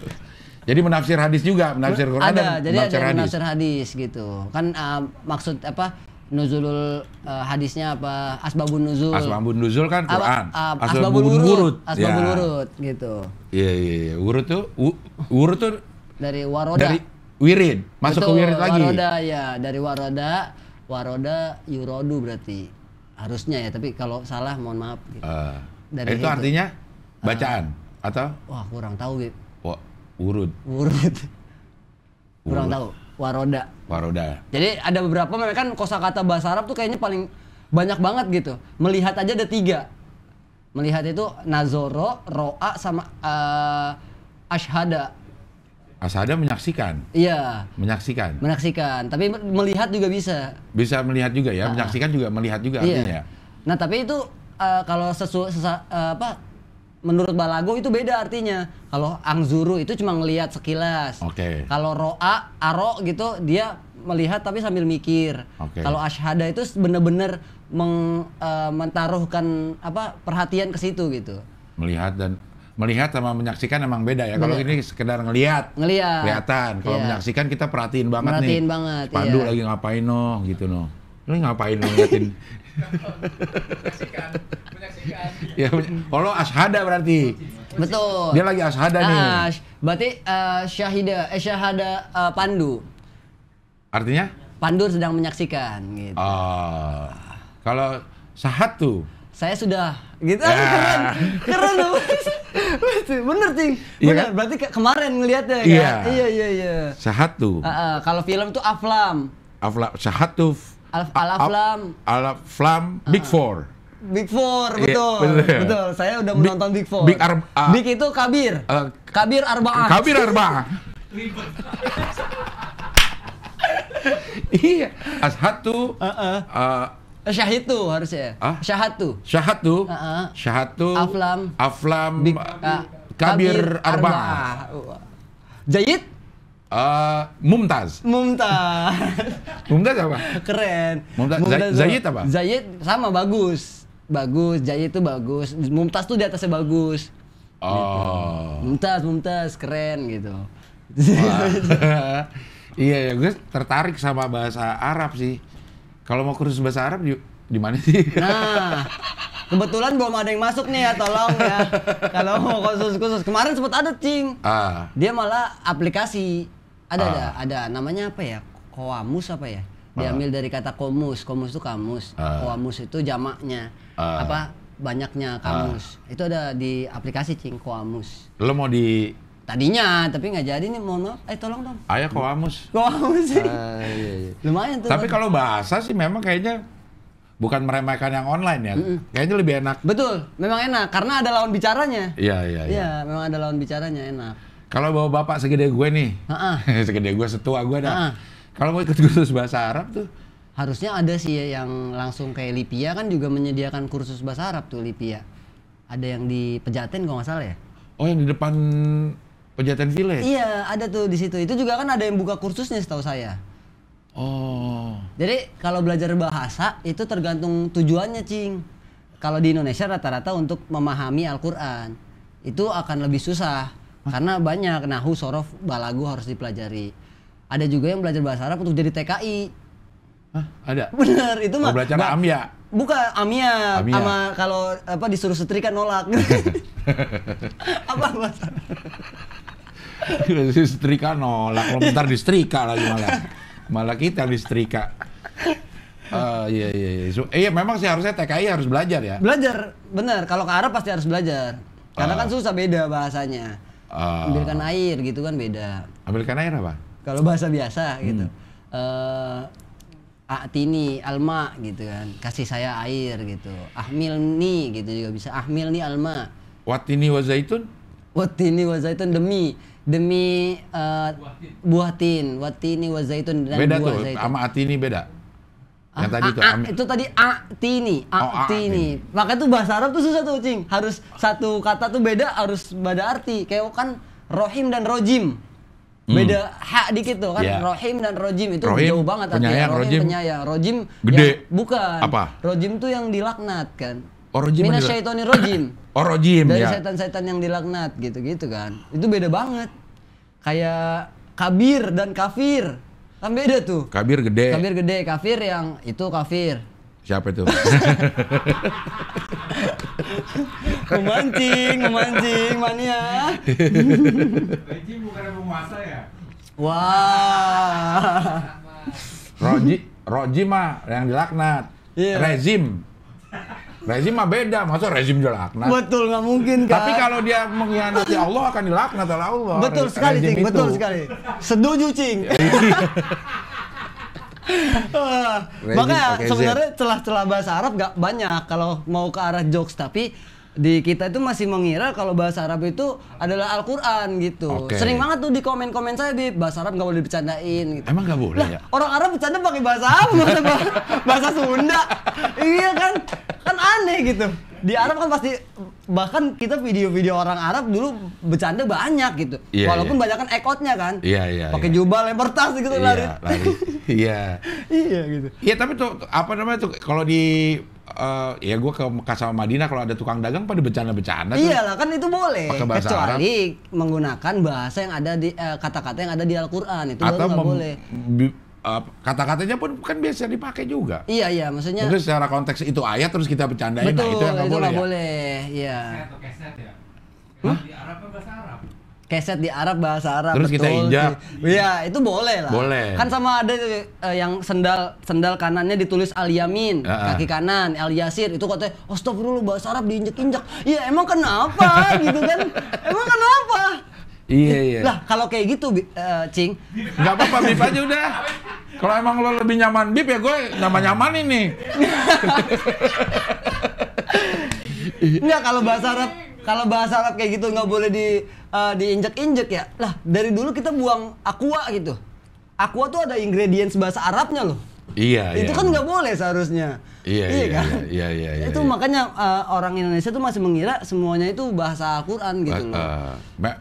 Jadi menafsir hadis juga, menafsir Quran ada, dan jadi menafsir ada hadis. menafsir hadis gitu. Kan uh, maksud apa? Nuzulul uh, hadisnya apa? Asbabun nuzul. Asbabun nuzul kan Quran. Apa, uh, asbabul, asbabul urut. asbabun ya. urut gitu. Iya, iya, iya. Urut tuh u, urut tuh dari waroda. Dari Wirid, masuk Betul, ke Wirid lagi. Waroda ya, dari Waroda, Waroda Yurodu berarti harusnya ya, tapi kalau salah mohon maaf. Gitu. Uh, dari itu, itu artinya ah. bacaan uh, atau? Wah kurang tahu gitu. Wah, urut. Urut. kurang urut. tahu. Waroda. Waroda. Jadi ada beberapa memang kan kosakata bahasa Arab tuh kayaknya paling banyak banget gitu. Melihat aja ada tiga. Melihat itu nazoro, roa sama uh, eh, ashada Asada menyaksikan. Iya. Menyaksikan. Menyaksikan. Tapi melihat juga bisa. Bisa melihat juga ya. Ah. menyaksikan juga melihat juga iya. artinya. Ya. Nah tapi itu uh, kalau sesu, sesa, uh, apa menurut Balago itu beda artinya. Kalau Angzuru itu cuma ngelihat sekilas. Oke. Okay. Kalau Roa, Aro gitu dia melihat tapi sambil mikir. Okay. Kalau Ashada itu benar-benar meng, uh, mentaruhkan apa perhatian ke situ gitu. Melihat dan melihat sama menyaksikan emang beda ya. Kalau ini sekedar ngelihat, ngelihat, kelihatan. Kalau iya. menyaksikan kita perhatiin banget perhatiin nih. Banget, Pandu iya. lagi ngapain no, gitu no. Lu ngapain ngeliatin? Ya, kalau ashada berarti. Betul. Dia lagi ashada nih nih. Berarti uh, syahida, eh syahada uh, Pandu. Artinya? Pandu sedang menyaksikan gitu. Oh. Kalau sahat tuh saya sudah gitu Yeah. keren keren loh bener sih iya bener yeah. Kan? berarti ke kemarin ngelihatnya kan ya? yeah. iya iya iya, iya. tuh uh, uh, kalau film tuh aflam aflam sehat tuh aflam aflam big four Big Four, iya, betul, Yeah, betul. Saya udah menonton Big, Big Four. Big, Ar uh, Big itu Kabir, uh, Kabir Arba'ah. Kabir Arba'ah. iya, ashatu, tuh -uh. Uh, Eh, syahitu harusnya. Ah? Syahatu. Syahatu. Uh -uh. Syahatu. Aflam. Aflam. Bik, uh, kabir, arba'ah. Arba. Jayid? Uh, Mumtaz. Mumtaz. Mumtaz apa? Keren. Mumtaz, Mumtaz Zayid apa? Zayid sama bagus. Bagus, Jayid itu bagus. Mumtaz tuh di atasnya bagus. Oh. Gitu. Mumtaz, Mumtaz keren gitu. Iya, ya, gue tertarik sama bahasa Arab sih. Kalau mau kursus bahasa Arab di mana sih? Nah, kebetulan belum ada yang masuk nih ya, tolong ya. Kalau mau kursus kursus kemarin sempat ada cing. Ah. Dia malah aplikasi ada ah. ada ada namanya apa ya? Koamus apa ya? Diambil ah. dari kata komus. Komus itu kamus. Ah. Koamus itu jamaknya. Ah. Apa banyaknya kamus. Ah. Itu ada di aplikasi cing koamus. Lo mau di tadinya tapi nggak jadi nih mono, eh tolong dong ayah koamus koamus sih ah, iya, iya. lumayan tuh tapi kalau bahasa sih memang kayaknya bukan meremehkan yang online ya mm -mm. kayaknya lebih enak betul memang enak karena ada lawan bicaranya iya iya iya ya, memang ada lawan bicaranya enak kalau bawa bapak segede gue nih uh -uh. segede gue setua gue dah kalau mau ikut kursus bahasa Arab tuh harusnya ada sih ya yang langsung kayak Lipia kan juga menyediakan kursus bahasa Arab tuh Lipia ada yang di Pejaten kalau nggak salah ya Oh yang di depan Pejaten Village. Iya, ada tuh di situ. Itu juga kan ada yang buka kursusnya setahu saya. Oh. Jadi kalau belajar bahasa itu tergantung tujuannya, Cing. Kalau di Indonesia rata-rata untuk memahami Al-Qur'an itu akan lebih susah Hah? karena banyak nahu, sorof, balagu harus dipelajari. Ada juga yang belajar bahasa Arab untuk jadi TKI. Hah, ada. Bener, itu mah. Oh, belajar ma amya. Buka amia, amia. sama kalau apa disuruh setrika nolak. apa bahasa? Setrika nolak. Kalau bentar distrika lagi malah. Malah kita di Uh, eh, iya iya iya. iya memang sih harusnya TKI harus belajar ya. Belajar, bener. Kalau ke Arab pasti harus belajar. Karena uh, kan ah. susah beda bahasanya. Uh, Ambilkan air gitu kan beda. Ambilkan air apa? Kalau bahasa biasa gitu. hmm. gitu. Uh, Atini alma gitu kan. Kasih saya air gitu. Ahmilni gitu juga bisa. Ahmilni alma. Watini wa zaitun? Watini wa zaitun demi demi uh, buah tin, buah tini, buah zaitun dan beda buah tuh, zaitun. Sama atini beda. Ah, yang ah, tadi tuh. Ah, itu tadi atini, atini. Oh, Makanya tuh bahasa Arab tuh susah tuh, Cing. Harus satu kata tuh beda, harus beda arti. Kayak kan rohim dan rojim. Hmm. Beda hmm. hak dikit tuh kan. Yeah. Rohim dan rojim itu rohim, jauh banget artinya. Penyayang, rohim, rojim, penyayang. Rojim gede. Yang, bukan. Apa? Rojim tuh yang dilaknat kan. Orojim. Mina syaitoni rojim. Orojim Dari ya. setan-setan yang dilaknat gitu-gitu kan. Itu beda banget. Kayak kabir dan kafir. Kan beda tuh. Kabir gede. Kabir gede, kafir yang itu kafir. Siapa itu? memancing, memancing mania. Rejim bukan penguasa ya? Wah. Roji, Roji mah yang dilaknat. Yeah. Rezim Rezim mah beda, masa rezim dilaknat. Betul, nggak mungkin kan. Tapi kalau dia mengkhianati Allah akan dilaknat oleh Allah. Betul sekali, Cing. Betul sekali. Setuju, Cing. Iya. Makanya sebenarnya celah-celah bahasa Arab gak banyak kalau mau ke arah jokes tapi di kita itu masih mengira kalau bahasa Arab itu adalah Al-Qur'an gitu. Okay. Sering banget tuh di komen-komen saya di bahasa Arab nggak boleh bercandain gitu. Emang nggak boleh lah, ya? Orang Arab bercanda pakai bahasa apa? Bahasa, bahasa Sunda. iya kan? Kan aneh gitu. Di Arab kan pasti bahkan kita video-video orang Arab dulu bercanda banyak gitu. Yeah, Walaupun yeah. banyak kan ekotnya kan. Iya, yeah, iya. Yeah, pakai yeah. jubah lempar tas gitu yeah, lari. Iya. iya gitu. Iya, tapi tuh apa namanya tuh kalau di uh, ya gue ke Mekah sama Madinah kalau ada tukang dagang pada bercanda-bercanda lah kan itu boleh bahasa kecuali Arab. menggunakan bahasa yang ada di eh, kata-kata uh, yang ada di Al-Qur'an itu Atau baru boleh uh, kata-katanya pun kan biasa dipakai juga. Iya iya, maksudnya. Terus secara konteks itu ayat terus kita bercandain, Betul, nah itu yang nggak boleh. Betul, ya? boleh. Iya. Keset, keset ya. Hah? Di Arab kan Arab keset di Arab bahasa Arab terus betul. kita injak iya itu boleh lah boleh kan sama ada uh, yang sendal sendal kanannya ditulis al yamin uh -uh. kaki kanan al yasir itu katanya Oh dulu bahasa Arab diinjak injak iya emang kenapa gitu kan emang kenapa Iya iya. Lah kalau kayak gitu uh, Cing. nggak apa-apa Bip aja udah. Kalau emang lo lebih nyaman Bip ya gue nyaman-nyaman ini. Enggak kalau bahasa Arab kalau bahasa Arab kayak gitu nggak boleh di uh, diinjek-injek ya. Lah, dari dulu kita buang aqua gitu. Aqua tuh ada ingredients bahasa Arabnya loh. Iya, iya. itu iya. kan nggak boleh seharusnya. Iya, iya, iya kan? Iya, iya, iya, iya, Itu iya. makanya uh, orang Indonesia tuh masih mengira semuanya itu bahasa Al-Quran gitu loh. Uh, eh,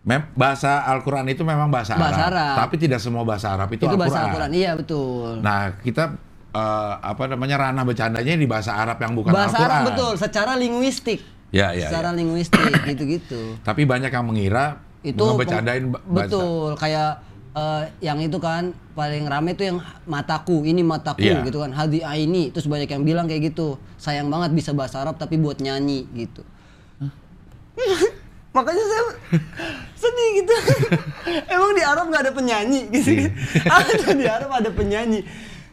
Mem bahasa Al-Quran itu memang bahasa, bahasa Arab, Arab, tapi tidak semua bahasa Arab itu, itu Al-Quran. Bahasa Al-Quran. Iya betul. Nah kita uh, apa namanya ranah bercandanya di bahasa Arab yang bukan bahasa Arab betul, secara linguistik ya, ya, secara ya. linguistik gitu-gitu. Tapi banyak yang mengira itu bercandain betul kayak uh, yang itu kan paling rame itu yang mataku ini mataku yeah. gitu kan hadi ini terus banyak yang bilang kayak gitu sayang banget bisa bahasa Arab tapi buat nyanyi gitu makanya saya sedih gitu emang di Arab nggak ada penyanyi gitu ada kan? iya. di Arab ada penyanyi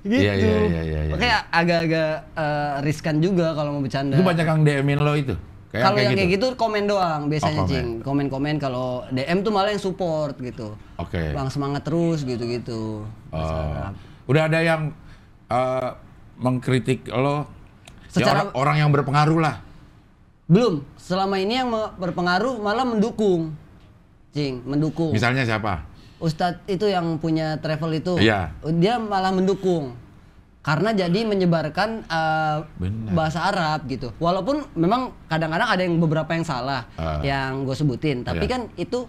gitu. Iya, iya, iya, iya, iya. kayak agak-agak uh, riskan juga kalau mau bercanda. Itu banyak yang DM-in lo itu kalau yang gitu. kayak gitu komen doang biasanya oh, cing. Komen-komen kalau DM tuh malah yang support gitu. Oke. Okay. Bang semangat terus gitu-gitu. Uh, udah ada yang uh, mengkritik lo ya, secara ya orang, orang yang berpengaruh lah. Belum. Selama ini yang berpengaruh malah mendukung. Jing, mendukung. Misalnya siapa? Ustadz itu yang punya travel itu. Iya. Dia malah mendukung karena jadi menyebarkan uh, bahasa Arab gitu. Walaupun memang kadang-kadang ada yang beberapa yang salah uh, yang gue sebutin, tapi yeah. kan itu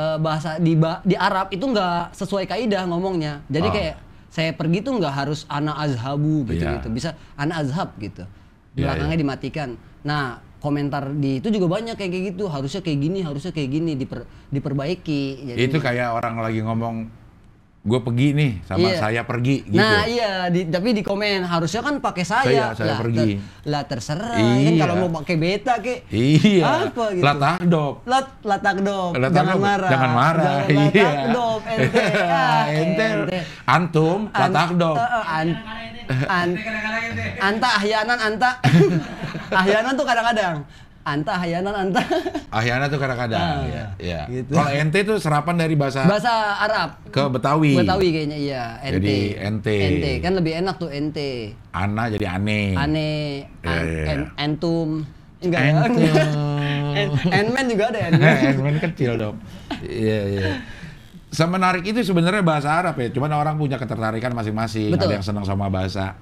uh, bahasa di di Arab itu nggak sesuai kaidah ngomongnya. Jadi uh. kayak saya pergi tuh nggak harus ana azhabu gitu yeah. Gitu. bisa ana azhab gitu. Iya, Belakangnya yeah, dimatikan. Nah komentar di itu juga banyak kayak gitu harusnya kayak gini harusnya kayak gini diper, diperbaiki. Jadi, itu kayak orang lagi ngomong gue pergi nih sama iya. saya pergi gitu. Nah iya, di, tapi di komen harusnya kan pakai saya. Saya, saya lah, pergi. Ter, lah terserah. Kan iya. Kan kalau mau pakai beta ke. Iya. Apa gitu. Latak dop. Lat latak dop. La jangan marah. Jangan marah. Jangan iya. Takdop. Ente. Ah, ente. ente. Antum. Latak do. takdop. Uh, uh, an an anta ahyanan anta. ahyanan tuh kadang-kadang anta hayanan anta ahyana tuh kadang-kadang ah, ya, ya. Gitu. kalau ente tuh serapan dari bahasa bahasa Arab ke Betawi Betawi kayaknya iya ente jadi ente ente kan lebih enak tuh ente ana jadi aneh aneh iya, an, yeah, iya. En, entum enggak ya? entum ant juga ada enmen ya? enmen kecil dong iya iya semenarik itu sebenarnya bahasa Arab ya cuman orang punya ketertarikan masing-masing ada yang senang sama bahasa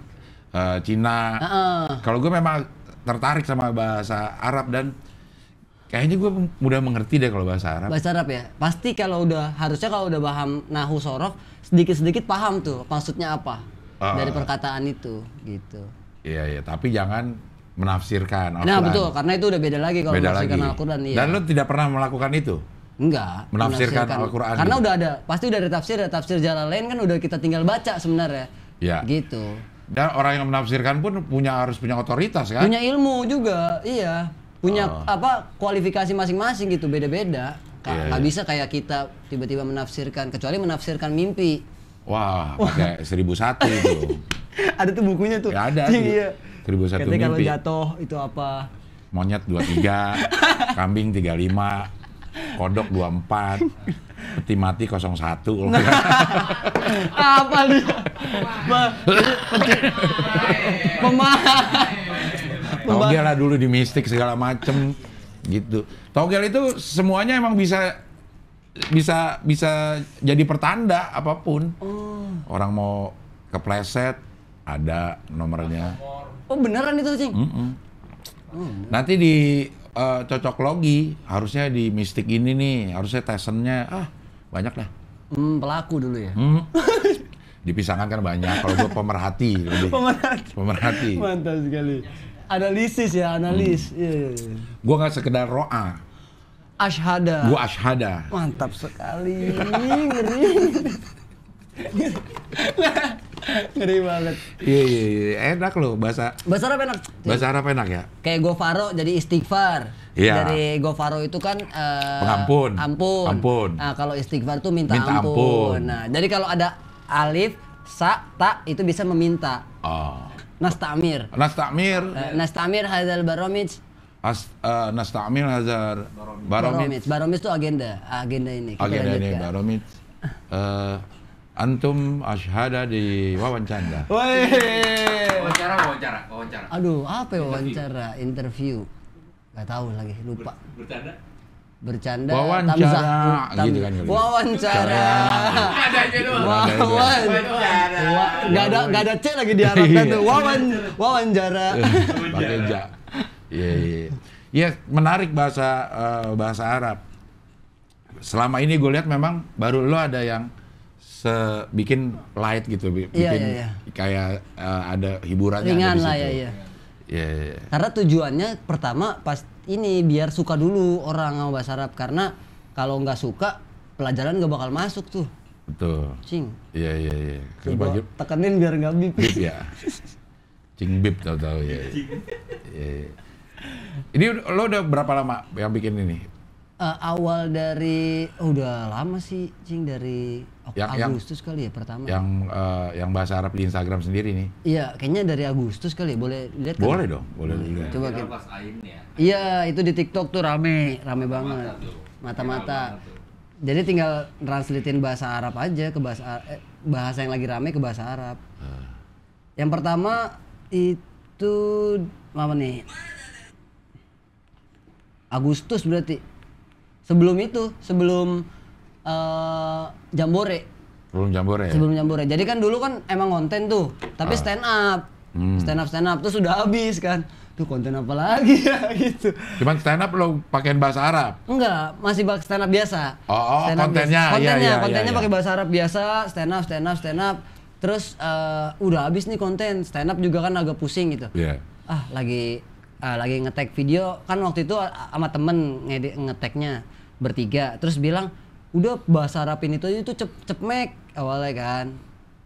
uh, Cina uh -uh. kalau gue memang tertarik sama bahasa Arab dan kayaknya gue mudah mengerti deh kalau bahasa Arab. Bahasa Arab ya. Pasti kalau udah harusnya kalau udah paham nahu sorok sedikit-sedikit paham tuh maksudnya apa uh, dari perkataan itu gitu. Iya iya, tapi jangan menafsirkan Nah, betul, karena itu udah beda lagi kalau beda menafsirkan Al-Qur'an iya. Dan lo tidak pernah melakukan itu? Enggak. Menafsirkan, menafsirkan Al-Qur'an. Karena gitu. udah ada, pasti udah ada tafsir, ada tafsir jalan lain kan udah kita tinggal baca sebenarnya. Iya. Gitu. Dan orang yang menafsirkan pun punya harus punya otoritas kan? Punya ilmu juga, iya. Punya oh. apa kualifikasi masing-masing gitu, beda-beda. Iya, nggak yeah, yeah. bisa kayak kita tiba-tiba menafsirkan, kecuali menafsirkan mimpi. Wah, pakai seribu satu itu. ada tuh bukunya tuh. Ya ada. Iya, iya. Seribu satu mimpi. kalau jatuh itu apa? Monyet dua tiga, kambing tiga lima, kodok dua empat peti mati 01 nah. apa nih peti togel lah dulu di mistik segala macem gitu togel itu semuanya emang bisa bisa bisa jadi pertanda apapun oh. orang mau kepleset ada nomornya oh beneran itu cing mm -mm. Oh, nanti di uh, cocok logi harusnya di mistik ini nih harusnya tesennya ah banyak lah hmm, pelaku dulu ya hmm. di kan banyak kalau gue pemerhati lebih pemerhati pemerhati mantap sekali analisis ya analis hmm. yeah, gue iya, iya. gua nggak sekedar roa ashada gua ashada mantap sekali ngeri Ngeri banget. Iya iya iya, enak loh bahasa. Bahasa Arab enak. Bahasa Arab enak ya. Kayak Gofaro jadi istighfar. Iya. Dari Gofaro itu kan uh, pengampun. Ampun. Ampun. Nah, kalau istighfar tuh minta, minta ampun. ampun. Nah, jadi kalau ada alif, sa, ta itu bisa meminta. Oh. Nastamir. Nastamir. Uh, nastamir hadal baromij As, uh, nastamir hazar baromij. Baromij. Baromij itu agenda, agenda ini. Kita agenda ini baromij. Uh, antum ashada di wawancara. Woi. Wawancara, wawancara, wawancara. Aduh, apa ya wawancara? Interview. Gak tahu lagi, lupa. bercanda? Bercanda. Wawancara. Gitu, kan, gitu wawancara. Wawancara. Wawancara. Gak ada, gak ada C lagi di Arabnya kan tuh. Iya. Wawan, wawancara. Pakai ja. Iya, iya. Ya menarik bahasa uh, bahasa Arab. Selama ini gue lihat memang baru lo ada yang se bikin light gitu, iya, bikin yeah, yeah, yeah. kayak uh, ada hiburannya Ringan di situ. lah ya, ya. Yeah, iya, iya. Karena tujuannya pertama pas ini biar suka dulu orang mau bahasa Arab karena kalau nggak suka pelajaran nggak bakal masuk tuh. Betul. Cing. Iya iya iya. Coba tekenin biar nggak bip. Bip ya. Cing bip tau tau ya. Iya. Ini lo udah berapa lama yang bikin ini? uh, awal dari oh, udah lama sih cing dari oh, yang, Agustus yang, kali ya pertama yang uh, yang bahasa Arab di Instagram sendiri nih iya kayaknya dari Agustus kali ya boleh lihat kan? boleh dong boleh hmm, nah, dilihat coba kita pas ya iya itu di TikTok tuh rame rame banget mata-mata jadi tinggal translatein bahasa Arab aja ke bahasa eh, bahasa yang lagi rame ke bahasa Arab uh. yang pertama itu lama nih Agustus berarti sebelum itu sebelum uh, eh, jambore sebelum jambore ya? sebelum jambore jadi kan dulu kan emang konten tuh tapi ah. stand up hmm. stand up stand up tuh sudah habis kan tuh konten apa lagi ya gitu cuman stand up lo pakaiin bahasa Arab enggak masih stand up biasa oh, oh stand up kontennya biasa. kontennya iya, iya, kontennya iya, iya. pakai bahasa Arab biasa stand up stand up stand up terus uh, udah habis nih konten stand up juga kan agak pusing gitu yeah. ah lagi uh, lagi ngetek video kan waktu itu ah, sama temen ngeteknya bertiga terus bilang udah bahasa Arabin itu itu cep cepmek awalnya kan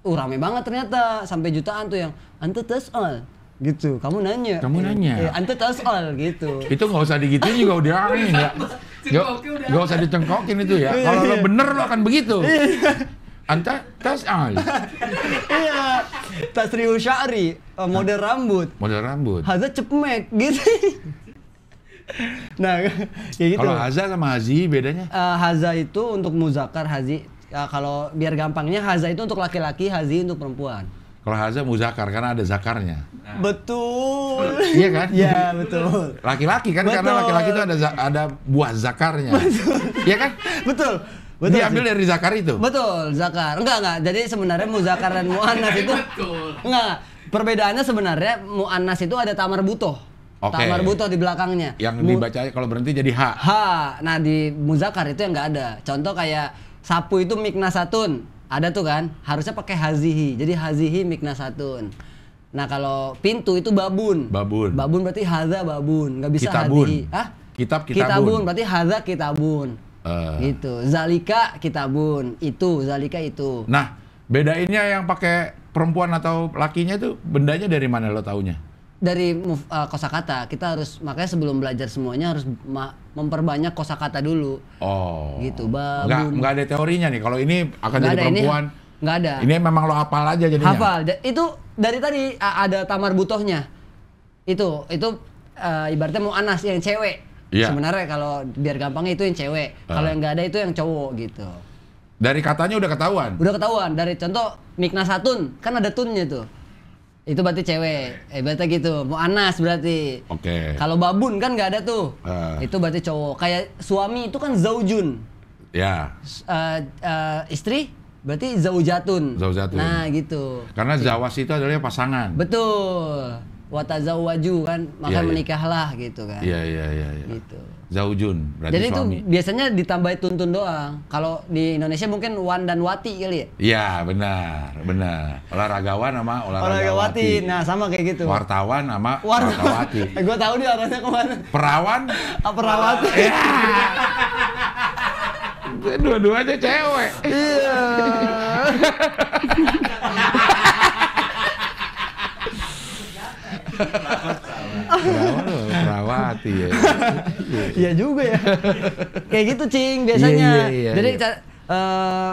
uh rame banget ternyata sampai jutaan tuh yang ante all gitu kamu nanya kamu eh, nanya eh, ante all gitu itu nggak usah digitu juga udah aneh ya nggak usah dicengkokin itu ya kalau lo bener lo akan begitu Anta al. Iya. iya. tas Sya'ri, eh, model rambut. Model rambut. Hazat cepmek gitu. nah, ya gitu. Kalau Haza sama Hazi bedanya? Uh, Haza itu untuk muzakar, Hazi uh, kalau biar gampangnya Haza itu untuk laki-laki, Hazi untuk perempuan. Kalau Haza muzakar karena ada zakarnya. Nah. Betul. iya kan? Iya, betul. Laki-laki kan betul. karena laki-laki itu ada ada buah zakarnya. Iya kan? Betul. Betul Diambil sih. dari zakar itu. Betul, zakar. Enggak enggak. Jadi sebenarnya muzakar dan muannas itu Enggak. Perbedaannya sebenarnya muannas itu ada tamar butuh Okay. Tamar butuh di belakangnya. Yang dibaca kalau berhenti jadi H. H. Nah di muzakar itu yang nggak ada. Contoh kayak sapu itu mikna satun, Ada tuh kan. Harusnya pakai hazihi. Jadi hazihi satun. Nah kalau pintu itu babun. Babun. Babun berarti haza babun. Nggak bisa kitabun. hazihi. Ah? Kitab kitabun. Kitabun berarti haza kitabun. Uh. Gitu. Zalika kitabun. Itu zalika itu. Nah bedainnya yang pakai perempuan atau lakinya itu bendanya dari mana lo taunya? dari move, uh, kosakata kita harus makanya sebelum belajar semuanya harus memperbanyak kosakata dulu. Oh. Gitu. bang Enggak ada teorinya nih. Kalau ini akan gak jadi ada, perempuan. Gak ada. Ini memang lo hafal aja jadinya. Hafal. Itu dari tadi ada tamar butohnya. Itu itu uh, ibaratnya mau anas yang cewek. Yeah. Sebenarnya kalau biar gampangnya itu yang cewek. Uh. Kalau yang enggak ada itu yang cowok gitu. Dari katanya udah ketahuan. Udah ketahuan. Dari contoh Mikna Satun kan ada tunnya tuh. Itu berarti cewek. Eh berarti gitu. mau Anas berarti. Oke. Okay. Kalau babun kan nggak ada tuh. Uh. Itu berarti cowok. Kayak suami itu kan zaujun. Ya. Yeah. Uh, eh, uh, istri berarti zaujatun. Zaujatun. Nah, gitu. Karena zawas itu adalah pasangan. Betul. wata zawaju kan, maka yeah, yeah. menikahlah gitu kan. Iya, yeah, iya, yeah, iya, yeah, Gitu. Zaujun berarti Jadi suami. itu biasanya ditambah tuntun doang. Kalau di Indonesia mungkin Wan dan Wati kali ya? Iya, benar, benar. Olahragawan sama olahragawati. olahragawati. Nah, sama kayak gitu. Wartawan sama wartawati. wartawati. gua tahu dia arahnya kemana. Perawan? Ah, Perawati. Ya. Dua-duanya cewek. Iya. Perawan Fatmawati ya. Iya juga ya. Kayak gitu cing biasanya. Yeah, yeah, yeah, Jadi yeah. Uh,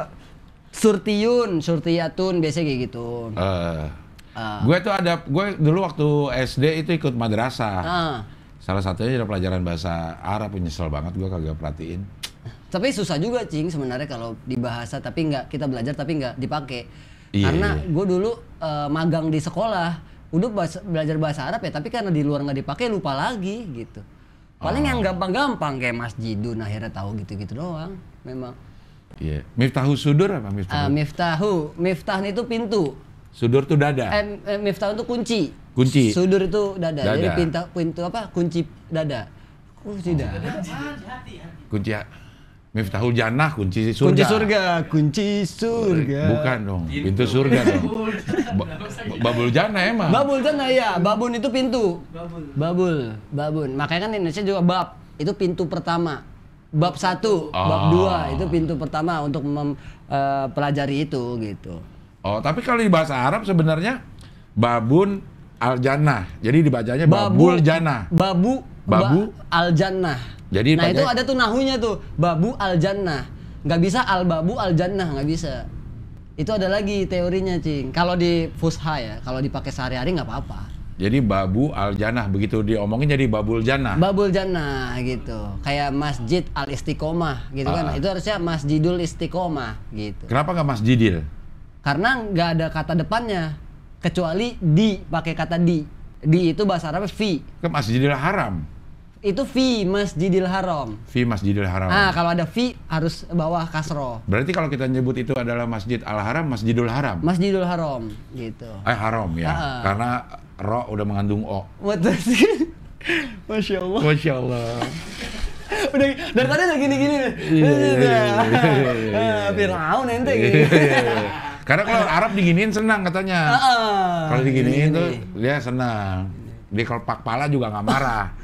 surtiun, surtiyatun biasanya kayak gitu. Uh, eh, uh. Ah. Gue tuh ada, gue dulu waktu SD itu ikut madrasah. Uh. Salah satunya ada pelajaran bahasa Arab, nyesel banget gue kagak perhatiin. Tapi susah juga cing sebenarnya kalau di bahasa tapi nggak kita belajar tapi nggak dipakai. Yeah, Karena yeah. gue dulu uh, magang di sekolah udah bahasa, belajar bahasa Arab ya tapi karena di luar nggak dipakai lupa lagi gitu paling oh. yang ah. gampang-gampang kayak Mas Jidun akhirnya tahu gitu-gitu doang memang iya yeah. Miftahu Sudur apa Miftahu uh, Miftahu Miftah itu pintu Sudur tuh dada eh, eh Miftah itu kunci kunci Sudur itu dada, dada. jadi pintu pintu apa kunci dada kunci oh. dada kunci hati Miftahul Jannah kunci surga. Kunci surga, kunci eh, surga. Bukan dong, pintu surga dong. babul Jannah emang. Babul Jannah ya, babun itu pintu. Babul. Babul, babun. Makanya kan Indonesia juga bab itu pintu pertama. Bab satu, oh. bab ah. dua itu pintu pertama untuk mempelajari eh, uh, itu gitu. Oh, tapi kalau di bahasa Arab sebenarnya babun al jannah. Jadi dibacanya babul, babul jannah. Babu babu ba al jannah. Jadi nah itu ada tuh nahunya tuh babu al jannah. Nggak bisa al babu al jannah nggak bisa. Itu ada lagi teorinya cing. Kalau di fusha ya, kalau dipakai sehari-hari nggak apa-apa. Jadi babu al jannah begitu diomongin jadi babul jannah. Babul jannah gitu. Kayak masjid al istiqomah gitu uh. kan. Ah. Itu harusnya masjidul istiqomah gitu. Kenapa nggak masjidil? Karena nggak ada kata depannya kecuali di pakai kata di. Di itu bahasa Arab fi. Ke masjidil haram itu fi Masjidil Haram. Fi Masjidil Haram. Ah, kalau ada fi harus bawah kasro. Berarti kalau kita nyebut itu adalah Masjid Al Haram, Masjidul Haram. Masjidul Haram gitu. Eh haram ya. uh -uh. Karena ro udah mengandung o. Betul sih. Masya Allah. Masya Allah. udah dari tadi udah gini-gini. Firaun ente iya, gitu. Iya, iya. Karena kalau Arab diginiin senang katanya. Uh, kalau diginiin tuh dia senang. Dia kalau pak pala juga nggak marah.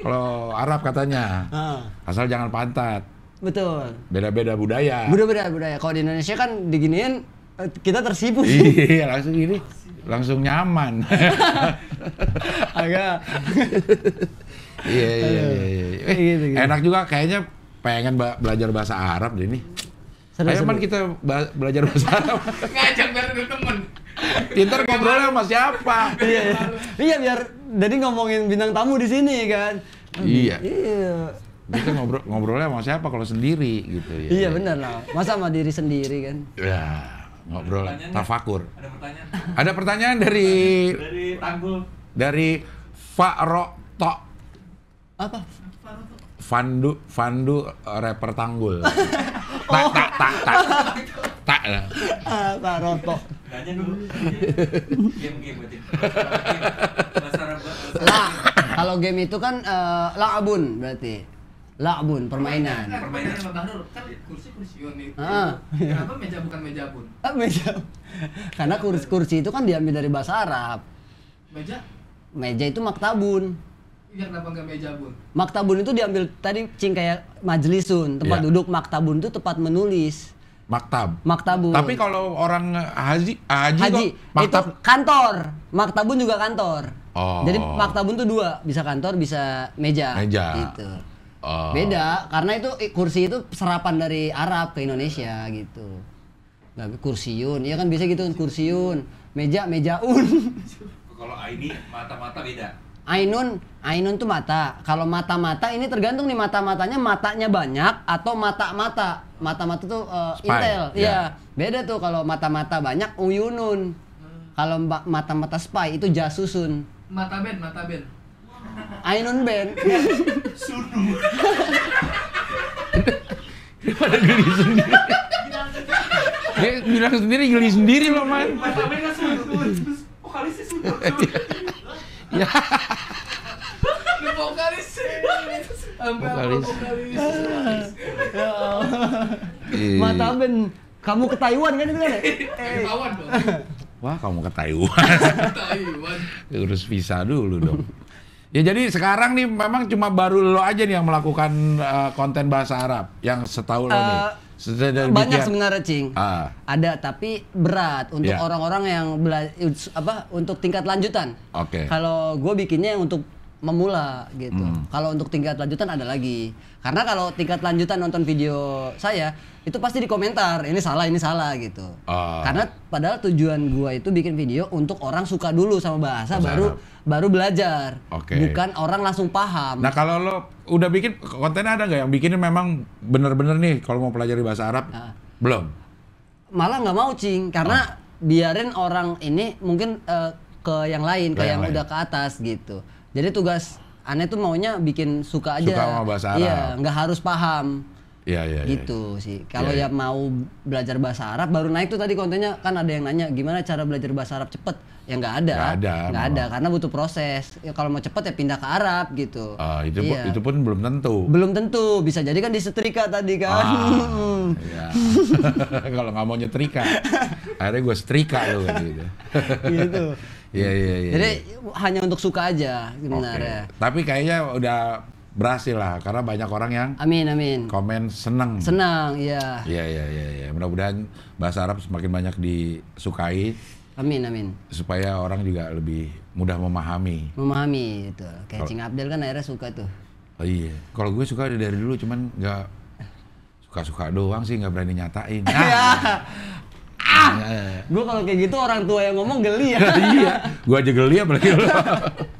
Kalau Arab katanya. Uh. Asal jangan pantat. Betul. Beda-beda budaya. Beda-beda budaya. Kalau di Indonesia kan diginiin eh, kita tersipu sih. Iya, langsung gini. Langsung nyaman. Agak. Iya, iya, iya. iya, iya. iya gitu, gitu. Enak juga kayaknya pengen belajar bahasa Arab deh ini Ayo kita belajar bahasa Arab. Ngajak biar ada temen. Pintar ngobrol sama siapa? iya, iya. iya biar jadi ngomongin bintang tamu di sini kan. Iya. Iya. Kita ngobrol ngobrolnya sama siapa kalau sendiri gitu ya. Iya benar lah. Masa sama diri sendiri kan. Ya ngobrol tafakur. Ada pertanyaan. Ada pertanyaan dari dari Tanggul. Dari Pak Rokto. Apa? Fandu Fandu rapper Tanggul. Tak tak tak tak. Oh. Tak. Pak ah, Rokto nanya dulu game game berarti bahasa Arab lah kalau game itu kan uh, eh, laabun berarti laabun permainan permainan sama Bahrul kan kursi kursiun itu ah. kenapa meja bukan meja pun ah, meja karena kursi kursi itu kan diambil dari bahasa Arab meja meja itu maktabun Ya, kenapa nggak meja bun? Maktabun itu diambil tadi cing kayak majlisun tempat yeah. duduk maktabun itu tempat menulis Maktab. Maktabun. Tapi kalau orang haji, haji, haji kok maktab. itu kantor. Maktabun juga kantor. Oh. Jadi maktabun tuh dua, bisa kantor, bisa meja. Meja. Gitu. Oh. Beda, karena itu kursi itu serapan dari Arab ke Indonesia gitu. Nah, kursiun, ya kan bisa gitu kursiun, meja mejaun. kalau ini mata-mata beda. Ainun, Ainun tuh mata. Kalau mata-mata ini tergantung nih mata-matanya matanya banyak atau mata-mata. Mata-mata tuh uh, intel. Iya. Yeah. Beda tuh kalau mata-mata banyak Uyunun. Kalau mata-mata spy itu jasusun. Mata ben, mata ben. Ainun ben. Sunu. Pada geli sendiri. Eh, bilang sendiri geli sendiri loh, Man. Mata ben kan sunu. Vokalisnya oh, sunu. Ya vokalis. Ya Mata Ben, kamu ke Taiwan kan itu kan? Ya? Eh, Taiwan dong. Wah, kamu ke Taiwan. Taiwan. Urus visa dulu dong. Ya jadi sekarang nih memang cuma baru lo aja nih yang melakukan uh, konten bahasa Arab yang setahu uh, lo nih. Eh, banyak sebenarnya cing Uh. ada tapi berat untuk ya. orang-orang yeah. yang bela apa untuk tingkat lanjutan. Oke. Okay. Kalau gue bikinnya untuk memula gitu. Hmm. Kalau untuk tingkat lanjutan ada lagi. Karena kalau tingkat lanjutan nonton video saya itu pasti di komentar ini salah ini salah gitu. Uh. Karena padahal tujuan gua itu bikin video untuk orang suka dulu sama bahasa Masa baru harap. baru belajar. Okay. Bukan orang langsung paham. Nah, kalau lo udah bikin kontennya ada nggak yang bikinnya memang bener-bener nih kalau mau pelajari bahasa Arab? Uh. Belum. Malah nggak mau cing karena uh. biarin orang ini mungkin uh, ke yang lain, ke, ke yang, yang lain. udah ke atas gitu jadi tugas aneh tuh maunya bikin suka aja. Suka sama bahasa iya, Arab. Iya, nggak harus paham. Iya, iya, iya. Gitu ya. sih. Kalau ya, ya. ya mau belajar bahasa Arab baru naik tuh tadi kontennya kan ada yang nanya gimana cara belajar bahasa Arab cepet ya nggak ada nggak ada nggak ada karena butuh proses ya, kalau mau cepet ya pindah ke Arab gitu uh, itu iya. pun, itu pun belum tentu belum tentu bisa jadi kan disetrika tadi kan ah, hmm. iya. kalau nggak mau nyetrika akhirnya gue setrika lo kan gitu gitu Iya iya iya. Jadi ya. hanya untuk suka aja sebenarnya. Okay. Tapi kayaknya udah berhasil lah karena banyak orang yang amin amin komen seneng senang iya iya iya iya ya. mudah-mudahan bahasa Arab semakin banyak disukai Amin amin. Supaya orang juga lebih mudah memahami. Memahami itu. Kayak Cing Abdel kan akhirnya suka tuh. Oh iya. Kalau gue suka dari dulu cuman nggak suka-suka doang sih nggak berani nyatain. Nah. ah, ya. gue kalau kayak gitu orang tua yang ngomong geli ya. iya, gue aja geli apalagi lo.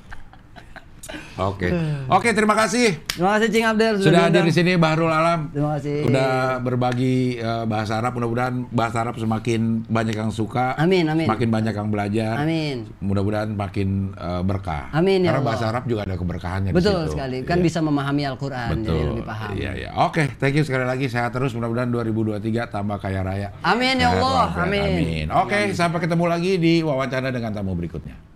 Oke. Okay. Iya. Oke, okay, terima kasih. Terima kasih Cing Abdel sudah, sudah hadir di sini Bahrul Alam. Terima kasih. sudah berbagi uh, bahasa Arab. Mudah-mudahan bahasa Arab semakin banyak yang suka. Amin, amin. Makin banyak yang belajar. Amin. Mudah-mudahan makin uh, berkah. Amin ya Karena bahasa Arab juga ada keberkahannya Betul sekali. Iya. Kan yeah. bisa memahami Al-Qur'an jadi lebih paham. Iya, yeah, iya. Yeah. Oke, okay, thank you sekali lagi. Sehat terus mudah-mudahan 2023 tambah kaya raya. Amin ya Allah. Amin. Amin. Oke, okay, sampai ketemu lagi di wawancara dengan tamu berikutnya.